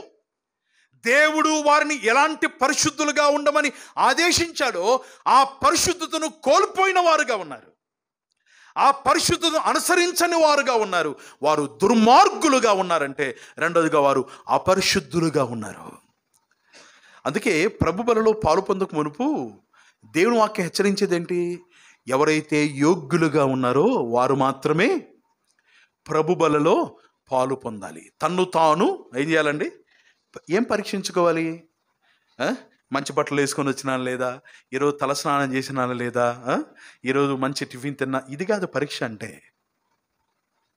దేవుడు వారిని ఎలాంటి పరిశుద్ధులుగా ఉండమని ఆదేశించాడో ఆ పరిశుద్ధతను కోల్పోయిన వారుగా ఉన్నారు ఆ పరిశుద్ధతను అనుసరించని వారుగా ఉన్నారు వారు దుర్మార్గులుగా ఉన్నారంటే రెండోదిగా వారు అపరిశుద్ధులుగా ఉన్నారు అందుకే ప్రభు బలలో పాలు పొందక మునుపు దేవుని వాక్యం హెచ్చరించేదేంటి ఎవరైతే యోగ్యులుగా ఉన్నారో వారు మాత్రమే ప్రభు బలలో పాలు పొందాలి తన్ను తాను ఏం చేయాలండి ఏం పరీక్షించుకోవాలి మంచి బట్టలు వేసుకొని వచ్చినా లేదా ఈరోజు తలస్నానం చేసినా లేదా ఈరోజు మంచి టిఫిన్ తిన్నా ఇది కాదు పరీక్ష అంటే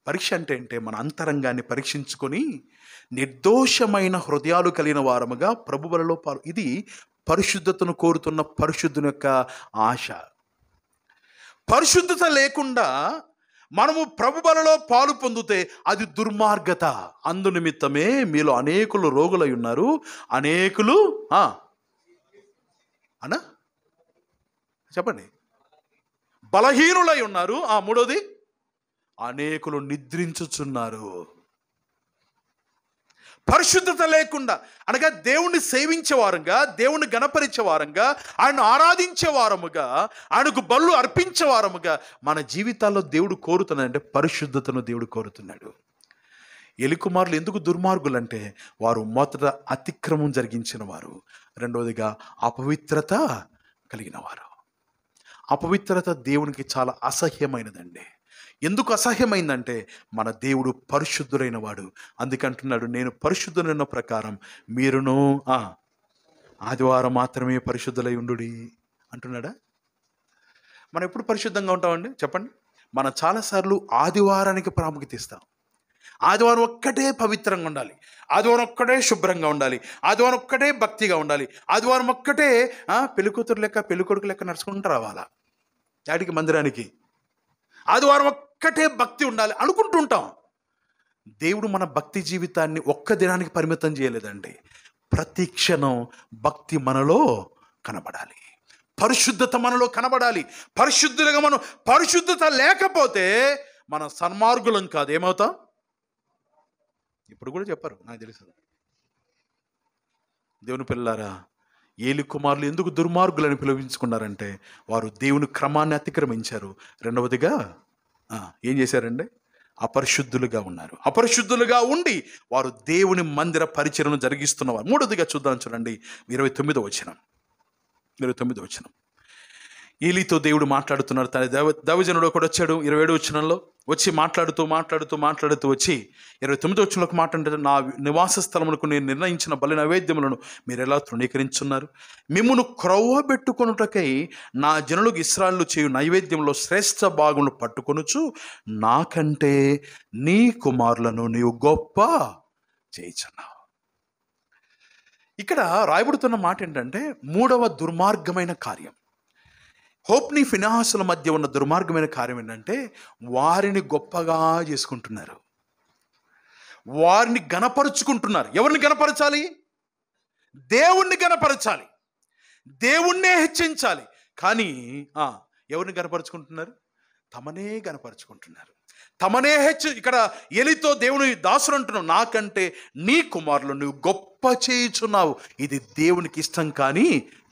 పరీక్ష అంటే అంటే మన అంతరంగాన్ని పరీక్షించుకొని నిర్దోషమైన హృదయాలు కలిగిన వారముగా ప్రభువులలో పాలు ఇది పరిశుద్ధతను కోరుతున్న పరిశుద్ధుని యొక్క ఆశ పరిశుద్ధత లేకుండా మనము ప్రభుబలలో పాలు పొందితే అది దుర్మార్గత అందునిమిత్తమే మీలో అనేకులు రోగులై ఉన్నారు అనేకులు అన్న చెప్పండి బలహీనులై ఉన్నారు ఆ మూడోది అనేకులు నిద్రించుచున్నారు పరిశుద్ధత లేకుండా అనగా దేవుణ్ణి సేవించే వారంగా దేవుణ్ణి గణపరిచే వారంగా ఆయన ఆరాధించే వారముగా ఆయనకు బళ్ళు అర్పించే వారముగా మన జీవితాల్లో దేవుడు కోరుతున్నాడంటే పరిశుద్ధతను దేవుడు కోరుతున్నాడు ఎలికుమారులు ఎందుకు దుర్మార్గులంటే వారు మొదట అతిక్రమం జరిగించిన వారు రెండవదిగా అపవిత్రత కలిగిన వారు అపవిత్రత దేవునికి చాలా అసహ్యమైనదండి ఎందుకు అసహ్యమైందంటే మన దేవుడు పరిశుద్ధుడైన వాడు అందుకంటున్నాడు నేను పరిశుద్ధులైన ప్రకారం మీరును ఆదివారం మాత్రమే పరిశుద్ధులై ఉండు అంటున్నాడా మనం ఎప్పుడు పరిశుద్ధంగా ఉంటామండి చెప్పండి మనం చాలాసార్లు ఆదివారానికి ప్రాముఖ్యత ఇస్తాం ఆదివారం ఒక్కటే పవిత్రంగా ఉండాలి ఆదివారం ఒక్కటే శుభ్రంగా ఉండాలి ఆదివారం ఒక్కటే భక్తిగా ఉండాలి ఆదివారం ఒక్కటే పెళ్ళికూతురు లెక్క పెళ్ళికొడుకు లెక్క నడుచుకుంటూ రావాలా డాడీకి మందిరానికి ఆదివారం ఒక్కటే భక్తి ఉండాలి అనుకుంటుంటాం దేవుడు మన భక్తి జీవితాన్ని ఒక్క దినానికి పరిమితం చేయలేదండి ప్రతి క్షణం భక్తి మనలో కనబడాలి పరిశుద్ధత మనలో కనబడాలి పరిశుద్ధులుగా మనం పరిశుద్ధత లేకపోతే మన సన్మార్గులం కాదు ఏమవుతాం ఇప్పుడు కూడా చెప్పరు నాకు తెలుసు దేవుని పిల్లారా ఏలి కుమారులు ఎందుకు దుర్మార్గులని పిలువించుకున్నారంటే వారు దేవుని క్రమాన్ని అతిక్రమించారు రెండవదిగా ఏం చేశారండి అపరిశుద్ధులుగా ఉన్నారు అపరిశుద్ధులుగా ఉండి వారు దేవుని మందిర పరిచయను జరిగిస్తున్నవారు మూడవదిగా చూద్దాం చూడండి ఇరవై తొమ్మిదో వచ్చిన ఇరవై తొమ్మిదో వచ్చినాం ఈలీతో దేవుడు మాట్లాడుతున్నారు తన దైవ దైవజనుడు ఒకటి వచ్చాడు ఇరవై ఏడు వచ్చినంలో వచ్చి మాట్లాడుతూ మాట్లాడుతూ మాట్లాడుతూ వచ్చి ఇరవై తొమ్మిది వచ్చినకు మాట్లాడే నా నివాస స్థలములకు నేను నిర్ణయించిన బలి నైవేద్యములను మీరు ఎలా తృణీకరించున్నారు మిమ్మును పెట్టుకున్నటకై నా జనులకు ఇస్రాళ్ళు చేయు నైవేద్యంలో శ్రేష్ఠ భాగమును పట్టుకొనుచు నాకంటే నీ కుమారులను నీవు గొప్ప చేయించున్నావు ఇక్కడ రాయబడుతున్న మాట ఏంటంటే మూడవ దుర్మార్గమైన కార్యం హోప్ని ఫినాసుల మధ్య ఉన్న దుర్మార్గమైన కార్యం ఏంటంటే వారిని గొప్పగా చేసుకుంటున్నారు వారిని గణపరుచుకుంటున్నారు ఎవరిని గణపరచాలి దేవుణ్ణి గణపరచాలి దేవుణ్ణే హెచ్చించాలి కానీ ఎవరిని గణపరుచుకుంటున్నారు తమనే గణపరుచుకుంటున్నారు తమనే హెచ్చు ఇక్కడ ఎలితో దేవుని దాసులు అంటున్నావు నాకంటే నీ కుమారులు నువ్వు గొప్ప చేయుచున్నావు ఇది దేవునికి ఇష్టం కానీ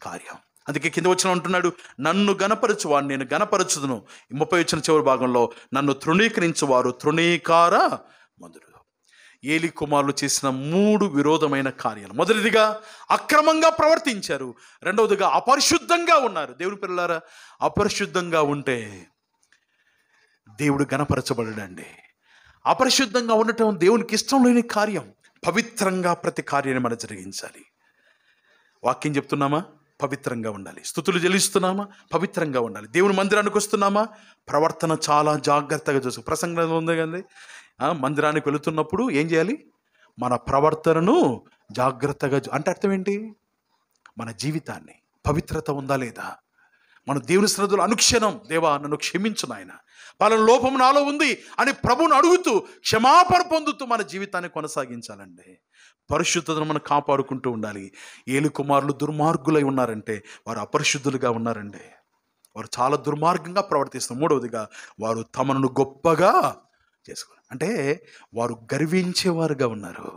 కార్యం అందుకే కింద వచ్చిన అంటున్నాడు నన్ను గనపరచువాడు నేను గనపరచుదును ముప్పై వచ్చిన చివరి భాగంలో నన్ను తృణీకరించువారు తృణీకార మందుడు ఏలి కుమారులు చేసిన మూడు విరోధమైన కార్యాలు మొదటిదిగా అక్రమంగా ప్రవర్తించారు రెండవదిగా అపరిశుద్ధంగా ఉన్నారు దేవుని పిల్లలారా అపరిశుద్ధంగా ఉంటే దేవుడు గణపరచబడడండి అపరిశుద్ధంగా ఉండటం దేవునికి ఇష్టం లేని కార్యం పవిత్రంగా ప్రతి కార్యాన్ని మనం జరిగించాలి వాక్యం చెప్తున్నామా పవిత్రంగా ఉండాలి స్థుతులు చెల్లిస్తున్నామా పవిత్రంగా ఉండాలి దేవుని మందిరానికి వస్తున్నామా ప్రవర్తన చాలా జాగ్రత్తగా చూసు ప్రసంగం ఉంది కదండి మందిరానికి వెళుతున్నప్పుడు ఏం చేయాలి మన ప్రవర్తనను జాగ్రత్తగా అంటే అర్థం ఏంటి మన జీవితాన్ని పవిత్రత ఉందా లేదా మన దేవుని శ్రద్ధలు అనుక్షణం దేవా నన్ను క్షమించు నాయన వాళ్ళ లోపం నాలో ఉంది అని ప్రభువును అడుగుతూ క్షమాపణ పొందుతూ మన జీవితాన్ని కొనసాగించాలండి పరిశుద్ధతను మనం కాపాడుకుంటూ ఉండాలి ఏలు కుమారులు దుర్మార్గులై ఉన్నారంటే వారు అపరిశుద్ధులుగా ఉన్నారండి వారు చాలా దుర్మార్గంగా ప్రవర్తిస్తారు మూడవదిగా వారు తమను గొప్పగా చేసుకున్నారు అంటే వారు గర్వించేవారుగా ఉన్నారు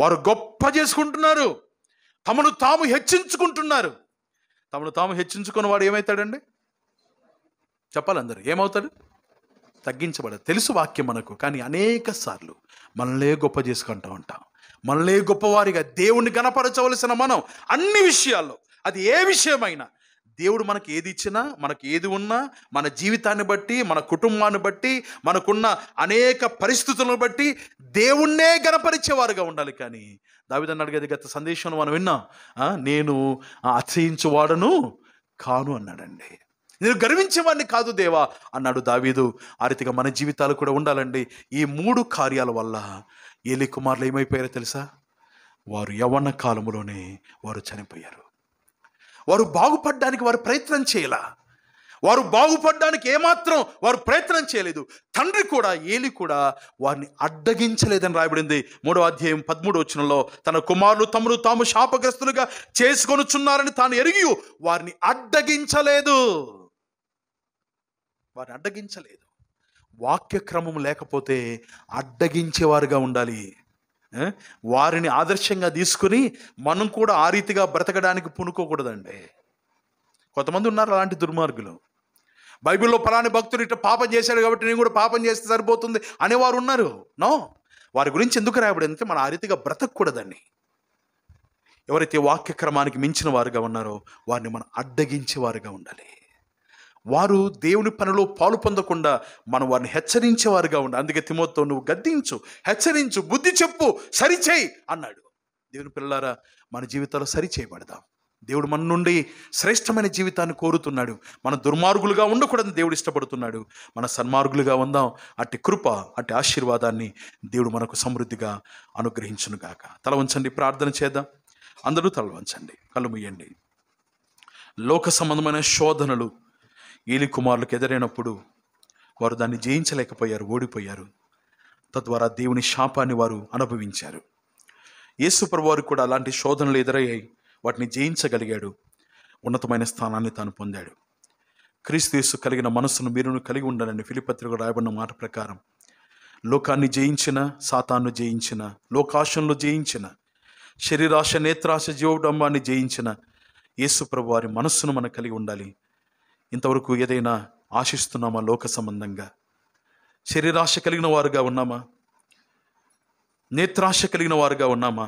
వారు గొప్ప చేసుకుంటున్నారు తమను తాము హెచ్చించుకుంటున్నారు తమను తాము హెచ్చించుకున్న వాడు ఏమవుతాడండి చెప్పాలి అందరు ఏమవుతాడు తగ్గించబడదు తెలుసు వాక్యం మనకు కానీ అనేక సార్లు మనల్నే గొప్ప చేసుకుంటూ ఉంటాం మనలే గొప్పవారిగా దేవుణ్ణి గణపరచవలసిన మనం అన్ని విషయాల్లో అది ఏ విషయమైనా దేవుడు మనకి ఏది ఇచ్చినా మనకి ఏది ఉన్నా మన జీవితాన్ని బట్టి మన కుటుంబాన్ని బట్టి మనకున్న అనేక పరిస్థితులను బట్టి దేవుణ్ణే గణపరిచేవారుగా ఉండాలి కానీ దావిదన్న అడిగేది గత సందేశం మనం విన్నాం నేను అతిశయించువాడను కాను అన్నాడండి నేను గర్వించేవాడిని కాదు దేవా అన్నాడు దావీదు ఆ రీతిగా మన జీవితాలు కూడా ఉండాలండి ఈ మూడు కార్యాల వల్ల ఏలి కుమారులు ఏమైపోయారో తెలుసా వారు యవన కాలంలోనే వారు చనిపోయారు వారు బాగుపడడానికి వారు ప్రయత్నం చేయలా వారు బాగుపడడానికి ఏమాత్రం వారు ప్రయత్నం చేయలేదు తండ్రి కూడా ఏలి కూడా వారిని అడ్డగించలేదని రాయబడింది మూడో అధ్యాయం పదమూడు వచ్చినలో తన కుమారులు తమను తాము శాపగ్రస్తులుగా చేసుకొనుచున్నారని తాను ఎరిగి వారిని అడ్డగించలేదు వారిని అడ్డగించలేదు వాక్యక్రమం లేకపోతే అడ్డగించేవారుగా ఉండాలి వారిని ఆదర్శంగా తీసుకుని మనం కూడా ఆ రీతిగా బ్రతకడానికి పునుకోకూడదండి కొంతమంది ఉన్నారు అలాంటి దుర్మార్గులు బైబిల్లో పలాని భక్తులు ఇట్లా పాపం చేశాడు కాబట్టి నేను కూడా పాపం చేస్తే సరిపోతుంది అనేవారు ఉన్నారు నో వారి గురించి ఎందుకు ఎందుకంటే మనం ఆ రీతిగా బ్రతకూడదండి ఎవరైతే వాక్యక్రమానికి మించిన వారుగా ఉన్నారో వారిని మనం అడ్డగించే వారుగా ఉండాలి వారు దేవుని పనిలో పాలు పొందకుండా మనం వారిని హెచ్చరించేవారుగా ఉండి అందుకే తిమోతో నువ్వు గద్దించు హెచ్చరించు బుద్ధి చెప్పు సరిచేయి అన్నాడు దేవుని పిల్లలారా మన జీవితాలు సరిచేయబడదాం దేవుడు మన నుండి శ్రేష్టమైన జీవితాన్ని కోరుతున్నాడు మన దుర్మార్గులుగా ఉండకూడదని దేవుడు ఇష్టపడుతున్నాడు మన సన్మార్గులుగా ఉందాం అట్టి కృప అట్టి ఆశీర్వాదాన్ని దేవుడు మనకు సమృద్ధిగా అనుగ్రహించునుగాక తల వంచండి ప్రార్థన చేద్దాం అందరూ తల వంచండి కళ్ళు ముయ్యండి లోక సంబంధమైన శోధనలు ఏలి కుమారులకు ఎదురైనప్పుడు వారు దాన్ని జయించలేకపోయారు ఓడిపోయారు తద్వారా దేవుని శాపాన్ని వారు అనుభవించారు యేసుప్రభు వారు కూడా అలాంటి శోధనలు ఎదురయ్యాయి వాటిని జయించగలిగాడు ఉన్నతమైన స్థానాన్ని తాను పొందాడు క్రీస్తు యేసు కలిగిన మనస్సును మీరును కలిగి ఉండాలని ఫిలిపత్రిక రాయబడిన మాట ప్రకారం లోకాన్ని జయించిన సాతాన్ను జయించిన లోకాశంలో జయించిన శరీరాశ నేత్రాశ జీవడంబాన్ని జయించిన యేసు ప్రభు వారి మనస్సును మనం కలిగి ఉండాలి ఇంతవరకు ఏదైనా ఆశిస్తున్నామా లోక సంబంధంగా శరీరాశ కలిగిన వారుగా ఉన్నామా నేత్రాశ కలిగిన వారుగా ఉన్నామా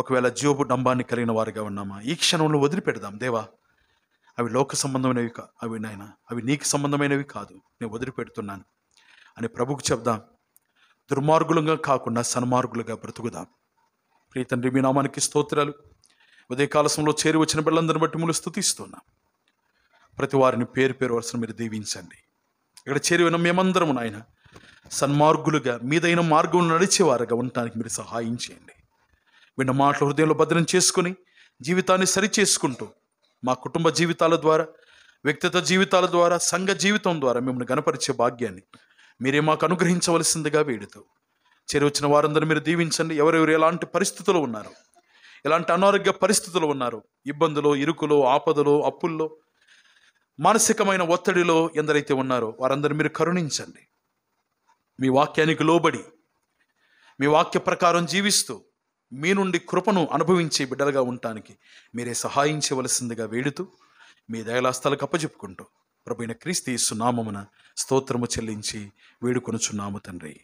ఒకవేళ జీవపు డంబాన్ని కలిగిన వారుగా ఉన్నామా ఈ క్షణంలో వదిలిపెడదాం దేవా అవి లోక సంబంధమైనవి కా అవి నాయన అవి నీకు సంబంధమైనవి కాదు నేను వదిలిపెడుతున్నాను అని ప్రభుకు చెప్దాం దుర్మార్గులుగా కాకుండా సన్మార్గులుగా బ్రతుకుదాం ప్రియతండ్రి మీ నామానికి స్తోత్రాలు ఉదయకాలసంలో సమయంలో చేరి వచ్చిన బిళ్ళందరిని బట్టి ములు స్థుతిస్తున్నాం ప్రతి వారిని పేరు పేరు వరుసను మీరు దీవించండి ఇక్కడ చేరిన మేమందరము నాయన సన్మార్గులుగా మీదైన మార్గం నడిచేవారుగా ఉండటానికి మీరు సహాయం చేయండి విన్న మాటలు హృదయంలో భద్రం చేసుకుని జీవితాన్ని సరిచేసుకుంటూ మా కుటుంబ జీవితాల ద్వారా వ్యక్తిగత జీవితాల ద్వారా సంఘ జీవితం ద్వారా మిమ్మల్ని గనపరిచే భాగ్యాన్ని మీరే మాకు అనుగ్రహించవలసిందిగా వేడుతూ వచ్చిన వారందరూ మీరు దీవించండి ఎవరెవరు ఎలాంటి పరిస్థితులు ఉన్నారు ఎలాంటి అనారోగ్య పరిస్థితులు ఉన్నారు ఇబ్బందులు ఇరుకులో ఆపదలో అప్పుల్లో మానసికమైన ఒత్తిడిలో ఎందరైతే ఉన్నారో వారందరూ మీరు కరుణించండి మీ వాక్యానికి లోబడి మీ వాక్య ప్రకారం జీవిస్తూ మీ నుండి కృపను అనుభవించే బిడ్డలుగా ఉండటానికి మీరే సహాయించవలసిందిగా వేడుతూ మీ దయలాస్తాలకు కప్పచెప్పుకుంటూ ప్రభుణ క్రీస్తు సునామమున స్తోత్రము చెల్లించి వేడుకొనుచున్నాము తండ్రి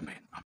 ఆమె